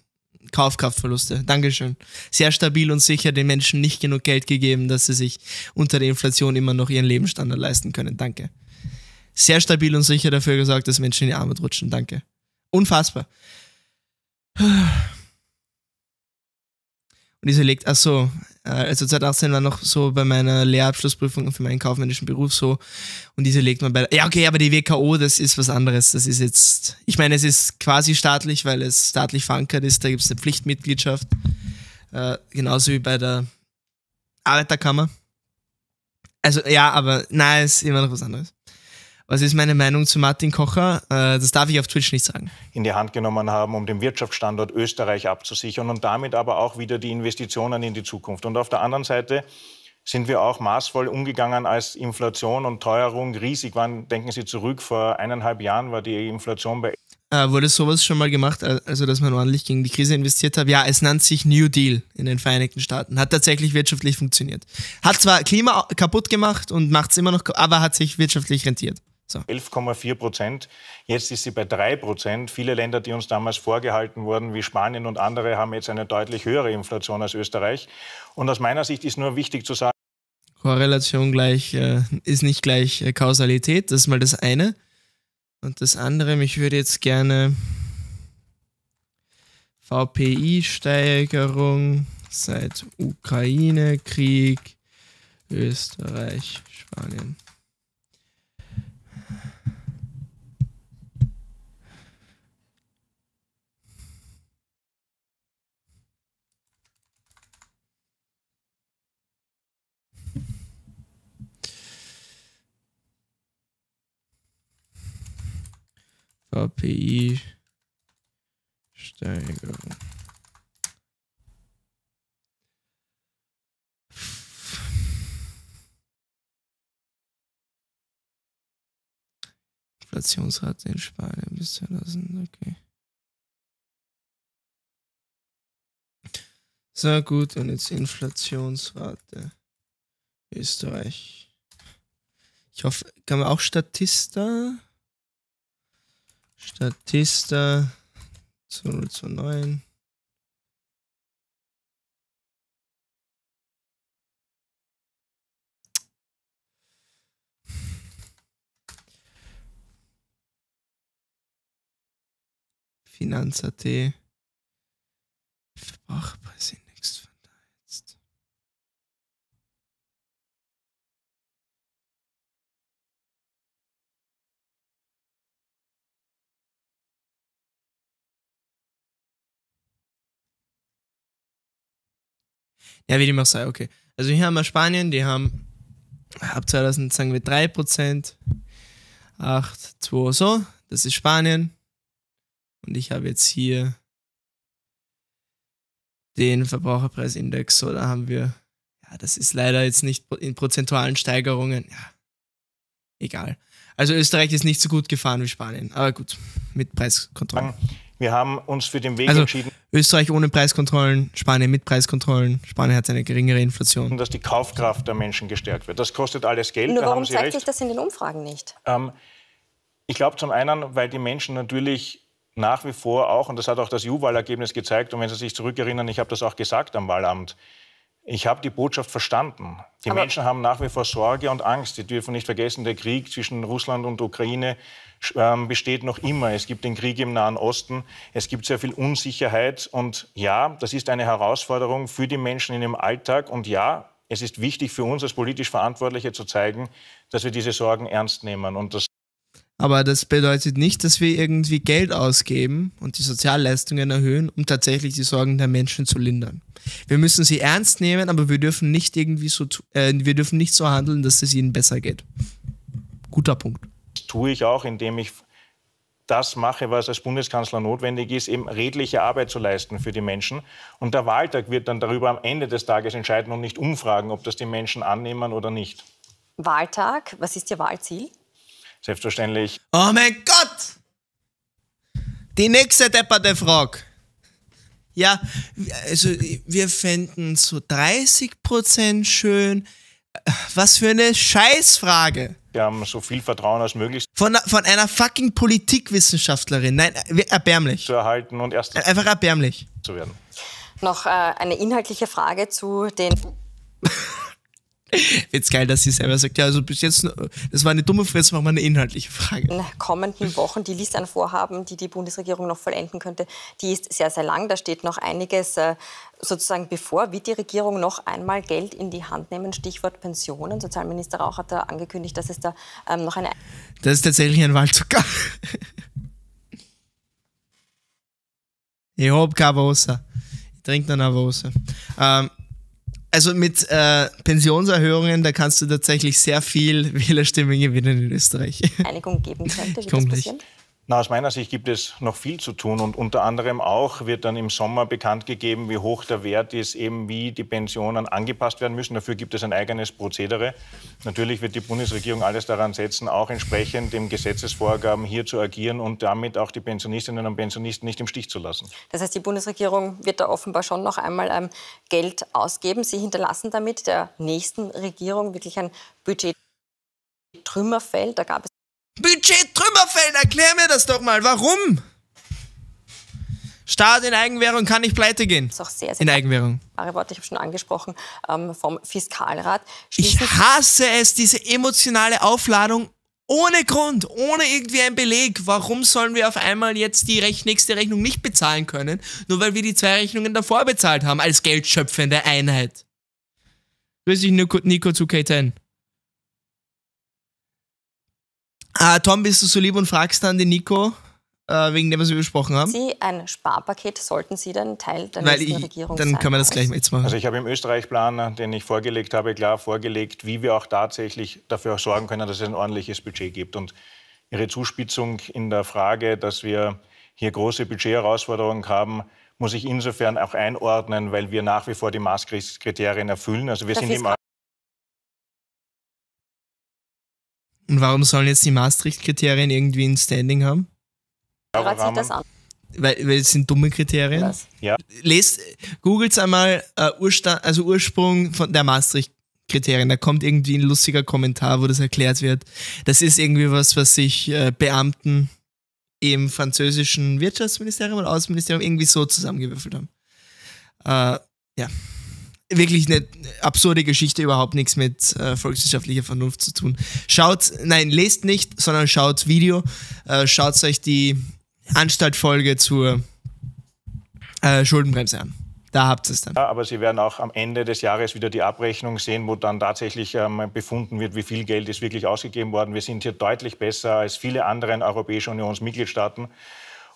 Kaufkraftverluste. Dankeschön. Sehr stabil und sicher den Menschen nicht genug Geld gegeben, dass sie sich unter der Inflation immer noch ihren Lebensstandard leisten können. Danke. Sehr stabil und sicher dafür gesorgt, dass Menschen in die Arme rutschen. Danke. Unfassbar. Und ich so legt, ach so, äh, also 2018 war noch so bei meiner Lehrabschlussprüfung für meinen kaufmännischen Beruf so. Und diese legt man bei, ja, okay, aber die WKO, das ist was anderes. Das ist jetzt, ich meine, es ist quasi staatlich, weil es staatlich verankert ist. Da gibt es eine Pflichtmitgliedschaft. Äh, genauso wie bei der Arbeiterkammer. Also, ja, aber nein, ist immer noch was anderes. Was ist meine Meinung zu Martin Kocher? Äh, das darf ich auf Twitch nicht sagen.
In die Hand genommen haben, um den Wirtschaftsstandort Österreich abzusichern und damit aber auch wieder die Investitionen in die Zukunft. Und auf der anderen Seite sind wir auch maßvoll umgegangen, als Inflation und Teuerung riesig waren. Denken Sie zurück, vor eineinhalb Jahren war die Inflation bei.
Äh, wurde sowas schon mal gemacht, also dass man ordentlich gegen die Krise investiert hat? Ja, es nennt sich New Deal in den Vereinigten Staaten. Hat tatsächlich wirtschaftlich funktioniert. Hat zwar Klima kaputt gemacht und macht es immer noch, aber hat sich wirtschaftlich rentiert.
So. 11,4 Prozent. Jetzt ist sie bei 3 Prozent. Viele Länder, die uns damals vorgehalten wurden, wie Spanien und andere, haben jetzt eine deutlich höhere Inflation als Österreich. Und aus meiner Sicht ist nur wichtig zu sagen,
Korrelation gleich äh, ist nicht gleich äh, Kausalität, das ist mal das eine. Und das andere, mich würde jetzt gerne VPI-Steigerung seit Ukraine-Krieg, Österreich, Spanien. KPI Steigerung. Inflationsrate in Spanien bis 2000, okay. So gut, und jetzt Inflationsrate Österreich. Ich hoffe, kann man auch Statista Statista 2029. Finanz.at Verbraucherpreis Ja, wie dem auch sei, okay. Also hier haben wir Spanien, die haben ab 2000 sagen wir 3%, 8, 2, so, das ist Spanien. Und ich habe jetzt hier den Verbraucherpreisindex, so, da haben wir, ja, das ist leider jetzt nicht in prozentualen Steigerungen, ja, egal. Also Österreich ist nicht so gut gefahren wie Spanien, aber gut, mit Preiskontrolle.
Wir haben uns für den Weg also, entschieden.
Österreich ohne Preiskontrollen, Spanien mit Preiskontrollen. Spanien hat eine geringere Inflation.
Dass die Kaufkraft der Menschen gestärkt wird. Das kostet alles Geld. Nur warum zeigt recht. sich
das in den Umfragen nicht?
Ähm, ich glaube zum einen, weil die Menschen natürlich nach wie vor auch, und das hat auch das EU-Wahlergebnis gezeigt, und wenn Sie sich zurückerinnern, ich habe das auch gesagt am Wahlamt, ich habe die Botschaft verstanden. Die Aber Menschen haben nach wie vor Sorge und Angst. Sie dürfen nicht vergessen, der Krieg zwischen Russland und Ukraine ähm, besteht noch immer. Es gibt den Krieg im Nahen Osten, es gibt sehr viel Unsicherheit und ja, das ist eine Herausforderung für die Menschen in ihrem Alltag und ja, es ist wichtig für uns als politisch Verantwortliche zu zeigen, dass wir diese Sorgen ernst nehmen und das
aber das bedeutet nicht, dass wir irgendwie Geld ausgeben und die Sozialleistungen erhöhen, um tatsächlich die Sorgen der Menschen zu lindern. Wir müssen sie ernst nehmen, aber wir dürfen nicht irgendwie so, äh, wir dürfen nicht so handeln, dass es ihnen besser geht. Guter Punkt.
Das tue ich auch, indem ich das mache, was als Bundeskanzler notwendig ist, eben redliche Arbeit zu leisten für die Menschen. Und der Wahltag wird dann darüber am Ende des Tages entscheiden und nicht umfragen, ob das die Menschen annehmen oder nicht.
Wahltag, was
ist
Ihr Wahlziel? Selbstverständlich. Oh mein Gott! Die nächste depperte Frage. Ja, also wir fänden so 30 Prozent schön. Was für eine Scheißfrage.
Wir haben so viel Vertrauen als möglich.
Von, von einer fucking Politikwissenschaftlerin. Nein, äh, erbärmlich. Zu erhalten und erst. Äh, einfach erbärmlich. Zu werden.
Noch äh, eine inhaltliche Frage zu den.
Jetzt geil, dass sie selber sagt, ja, also bis jetzt, das war eine dumme Frage, war mal eine inhaltliche
Frage. In den kommenden Wochen die Liste an Vorhaben, die die Bundesregierung noch vollenden könnte, die ist sehr, sehr lang. Da steht noch einiges äh, sozusagen bevor. wie die Regierung noch einmal Geld in die Hand nehmen? Stichwort Pensionen. Sozialminister Rauch hat da angekündigt, dass es da ähm, noch eine...
Das ist tatsächlich ein Wahlzucker. ich hab keine Wasser. Ich trinke dann eine Wasser. Ähm, also mit äh, Pensionserhöhungen, da kannst du tatsächlich sehr viel Wählerstimmen gewinnen in Österreich.
Einigung geben könnte, wie das passieren? Nicht. Na, aus meiner Sicht gibt es noch viel zu tun und unter anderem auch wird dann im Sommer bekannt gegeben, wie hoch der Wert ist, eben wie die Pensionen angepasst werden müssen. Dafür gibt es ein eigenes Prozedere. Natürlich wird die Bundesregierung alles daran setzen, auch entsprechend den Gesetzesvorgaben hier zu agieren und damit auch die Pensionistinnen und Pensionisten nicht im Stich zu lassen.
Das heißt, die Bundesregierung wird da offenbar schon noch einmal ähm, Geld ausgeben. Sie hinterlassen damit der nächsten Regierung wirklich ein Budgettrümmerfeld. Da gab es
Budgettrümmerfeld. Harald, erklär mir das doch mal. Warum?
Staat in Eigenwährung kann nicht pleite gehen. Das ist auch sehr, sehr in Eigenwährung. Wahre Worte, ich habe schon angesprochen, ähm, vom Fiskalrat. Schließlich ich hasse es, diese emotionale
Aufladung ohne Grund, ohne irgendwie einen Beleg. Warum sollen wir auf einmal jetzt die Rech nächste Rechnung nicht bezahlen können, nur weil wir die zwei Rechnungen davor bezahlt haben als geldschöpfende Einheit? Grüß dich, Nico, Nico zu K10. Äh, Tom, bist du so lieb und fragst dann den Nico, äh, wegen dem, was wir besprochen
haben? Sie ein Sparpaket, sollten Sie dann Teil der Weil nächsten ich, Regierung sein? Dann können wir das gleich
mal jetzt machen. Also ich habe
im Österreich-Plan, den ich vorgelegt habe, klar vorgelegt, wie wir auch tatsächlich dafür sorgen können, dass es ein ordentliches Budget gibt. Und Ihre Zuspitzung in der Frage, dass wir hier große Budgetherausforderungen haben, muss ich insofern auch einordnen, weil wir nach wie vor die Maßkriterien erfüllen. Also wir das sind im
Und warum sollen jetzt die Maastricht-Kriterien irgendwie ein Standing haben?
Ja, aber sich das an.
Weil, weil es sind dumme Kriterien. Was? Ja. Lest, googelt einmal äh, Urstand, also Ursprung von der Maastricht-Kriterien. Da kommt irgendwie ein lustiger Kommentar, wo das erklärt wird. Das ist irgendwie was, was sich äh, Beamten im französischen Wirtschaftsministerium und Außenministerium irgendwie so zusammengewürfelt haben. Äh, ja wirklich eine absurde Geschichte, überhaupt nichts mit äh, volkswirtschaftlicher Vernunft zu tun. Schaut, nein, lest nicht, sondern schaut Video, äh, schaut euch die Anstaltfolge zur äh, Schuldenbremse an. Da habt ihr
es dann. Ja, aber Sie werden auch am Ende des Jahres wieder die Abrechnung sehen, wo dann tatsächlich ähm, befunden wird, wie viel Geld ist wirklich ausgegeben worden. Wir sind hier deutlich besser als viele andere Europäische Unionsmitgliedstaaten.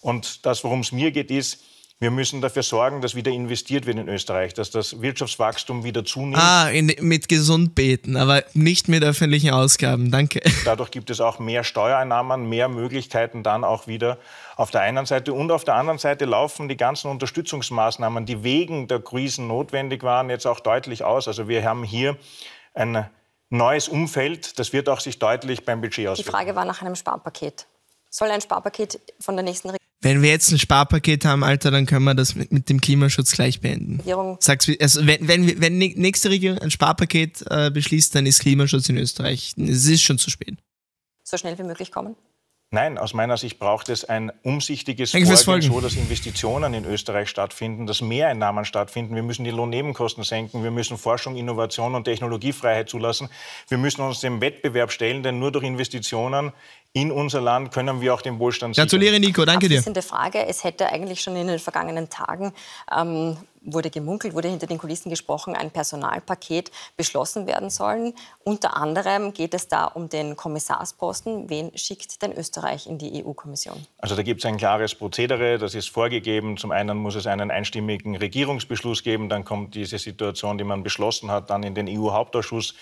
Und das, worum es mir geht, ist, wir müssen dafür sorgen, dass wieder investiert wird in Österreich, dass das Wirtschaftswachstum wieder zunimmt. Ah, in,
mit Gesundbeten, aber nicht mit öffentlichen Ausgaben, danke.
Dadurch gibt es auch mehr Steuereinnahmen, mehr Möglichkeiten dann auch wieder auf der einen Seite. Und auf der anderen Seite laufen die ganzen Unterstützungsmaßnahmen, die wegen der Krisen notwendig waren, jetzt auch deutlich aus. Also wir haben hier ein neues Umfeld, das wird auch sich deutlich
beim Budget auswirken. Die Frage war nach einem Sparpaket. Soll ein Sparpaket von der nächsten Regierung
wenn wir jetzt ein Sparpaket haben, Alter, dann können wir das mit, mit dem Klimaschutz gleich beenden. Sag's, also wenn, wenn, wenn nächste Regierung ein Sparpaket äh, beschließt, dann ist Klimaschutz in Österreich, es ist schon zu spät.
So schnell wie möglich kommen?
Nein, aus meiner Sicht braucht es ein umsichtiges Vorgehen, so dass Investitionen in Österreich stattfinden, dass Mehreinnahmen stattfinden. Wir müssen die Lohnnebenkosten senken, wir müssen Forschung, Innovation und Technologiefreiheit zulassen. Wir müssen uns dem Wettbewerb stellen, denn nur durch Investitionen in unser Land können wir auch den Wohlstand sichern. Gratuliere,
Nico, danke dir. Abschließende Frage. Es hätte eigentlich schon in den vergangenen Tagen ähm, wurde gemunkelt, wurde hinter den Kulissen gesprochen, ein Personalpaket beschlossen werden sollen. Unter anderem geht es da um den Kommissarsposten. Wen schickt denn Österreich in die EU-Kommission?
Also da gibt es ein klares Prozedere, das ist vorgegeben. Zum einen muss es einen einstimmigen Regierungsbeschluss geben, dann kommt diese Situation, die man beschlossen hat, dann in den EU-Hauptausschuss.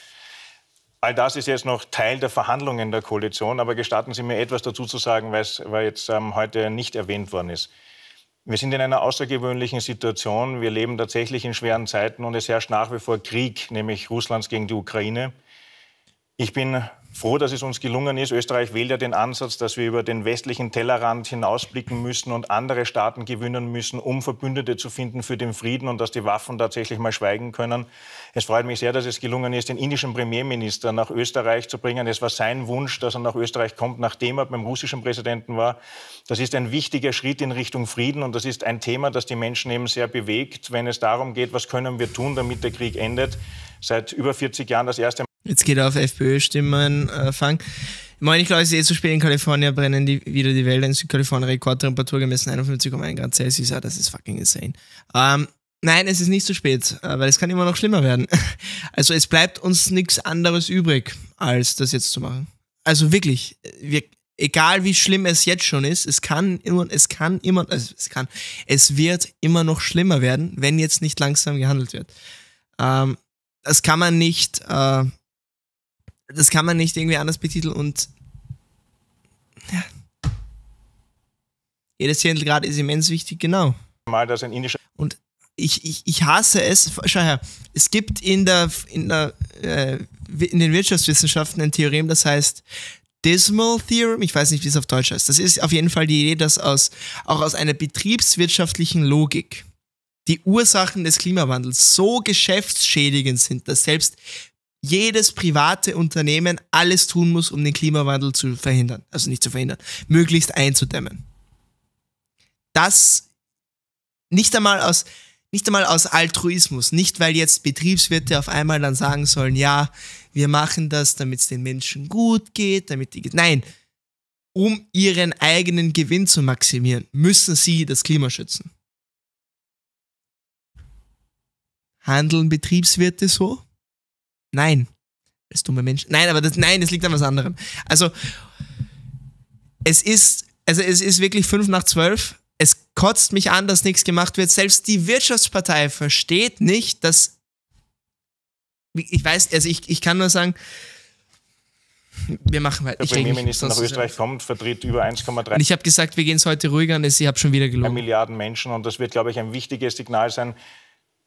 All das ist jetzt noch Teil der Verhandlungen der Koalition, aber gestatten Sie mir etwas dazu zu sagen, weil jetzt ähm, heute nicht erwähnt worden ist. Wir sind in einer außergewöhnlichen Situation. Wir leben tatsächlich in schweren Zeiten und es herrscht nach wie vor Krieg, nämlich Russlands gegen die Ukraine. Ich bin froh, dass es uns gelungen ist. Österreich wählt ja den Ansatz, dass wir über den westlichen Tellerrand hinausblicken müssen und andere Staaten gewinnen müssen, um Verbündete zu finden für den Frieden und dass die Waffen tatsächlich mal schweigen können. Es freut mich sehr, dass es gelungen ist, den indischen Premierminister nach Österreich zu bringen. Es war sein Wunsch, dass er nach Österreich kommt, nachdem er beim russischen Präsidenten war. Das ist ein wichtiger Schritt in Richtung Frieden und das ist ein Thema, das die Menschen eben sehr bewegt, wenn es darum geht, was können wir tun, damit der Krieg endet seit über 40 Jahren das erste
Jetzt geht er auf FPÖ-Stimmen äh, fangen. Moin, ich glaube, es ist eh zu spät. In Kalifornien brennen die, wieder die Wälder. In Südkalifornien Rekordtemperatur gemessen 51,1 Grad Celsius. Ah, das ist fucking insane. Ähm, nein, es ist nicht zu spät, äh, weil es kann immer noch schlimmer werden. Also es bleibt uns nichts anderes übrig, als das jetzt zu machen. Also wirklich, wir, egal wie schlimm es jetzt schon ist, es kann immer, es kann immer, also es kann, es wird immer noch schlimmer werden, wenn jetzt nicht langsam gehandelt wird. Ähm, das kann man nicht. Äh, das kann man nicht irgendwie anders betiteln und
ja.
Jedes Zehntelgrad ist immens wichtig, genau. Mal, dass ein indischer. Und ich, ich, ich hasse es. Schau her, es gibt in, der, in, der, äh, in den Wirtschaftswissenschaften ein Theorem, das heißt Dismal Theorem. Ich weiß nicht, wie es auf Deutsch heißt. Das ist auf jeden Fall die Idee, dass aus, auch aus einer betriebswirtschaftlichen Logik die Ursachen des Klimawandels so geschäftsschädigend sind, dass selbst jedes private Unternehmen alles tun muss, um den Klimawandel zu verhindern. Also nicht zu verhindern, möglichst einzudämmen. Das nicht einmal aus, nicht einmal aus Altruismus, nicht weil jetzt Betriebswirte auf einmal dann sagen sollen, ja, wir machen das, damit es den Menschen gut geht, damit die, nein, um ihren eigenen Gewinn zu maximieren, müssen sie das Klima schützen. Handeln Betriebswirte so? Nein. Das dumme Mensch. Nein, aber das, nein, es liegt an was anderem. Also, es ist, also es ist wirklich fünf nach zwölf. Es kotzt mich an, dass nichts gemacht wird. Selbst die Wirtschaftspartei versteht nicht, dass ich weiß, also ich, ich kann nur sagen, wir machen weiter. Der Premierminister nach Österreich kommt,
vertritt über 1,3. Ich habe
gesagt, wir gehen es heute ruhiger an, ich habe schon wieder gelogen.
Milliarden Menschen und das wird, glaube ich, ein wichtiges Signal sein,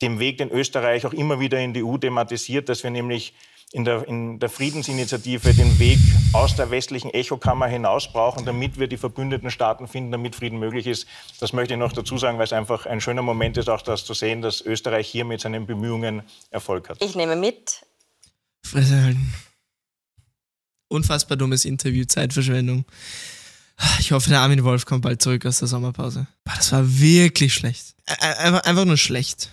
dem Weg, den Österreich auch immer wieder in die EU thematisiert, dass wir nämlich in der, in der, Friedensinitiative den Weg aus der westlichen Echokammer hinaus brauchen, damit wir die verbündeten Staaten finden, damit Frieden möglich ist. Das möchte ich noch dazu sagen, weil es einfach ein schöner Moment ist, auch das zu sehen, dass Österreich hier mit seinen Bemühungen Erfolg hat.
Ich nehme mit. Fresse halten. Unfassbar dummes Interview, Zeitverschwendung. Ich hoffe, der Armin Wolf kommt bald zurück aus der Sommerpause. das war wirklich schlecht. einfach nur schlecht.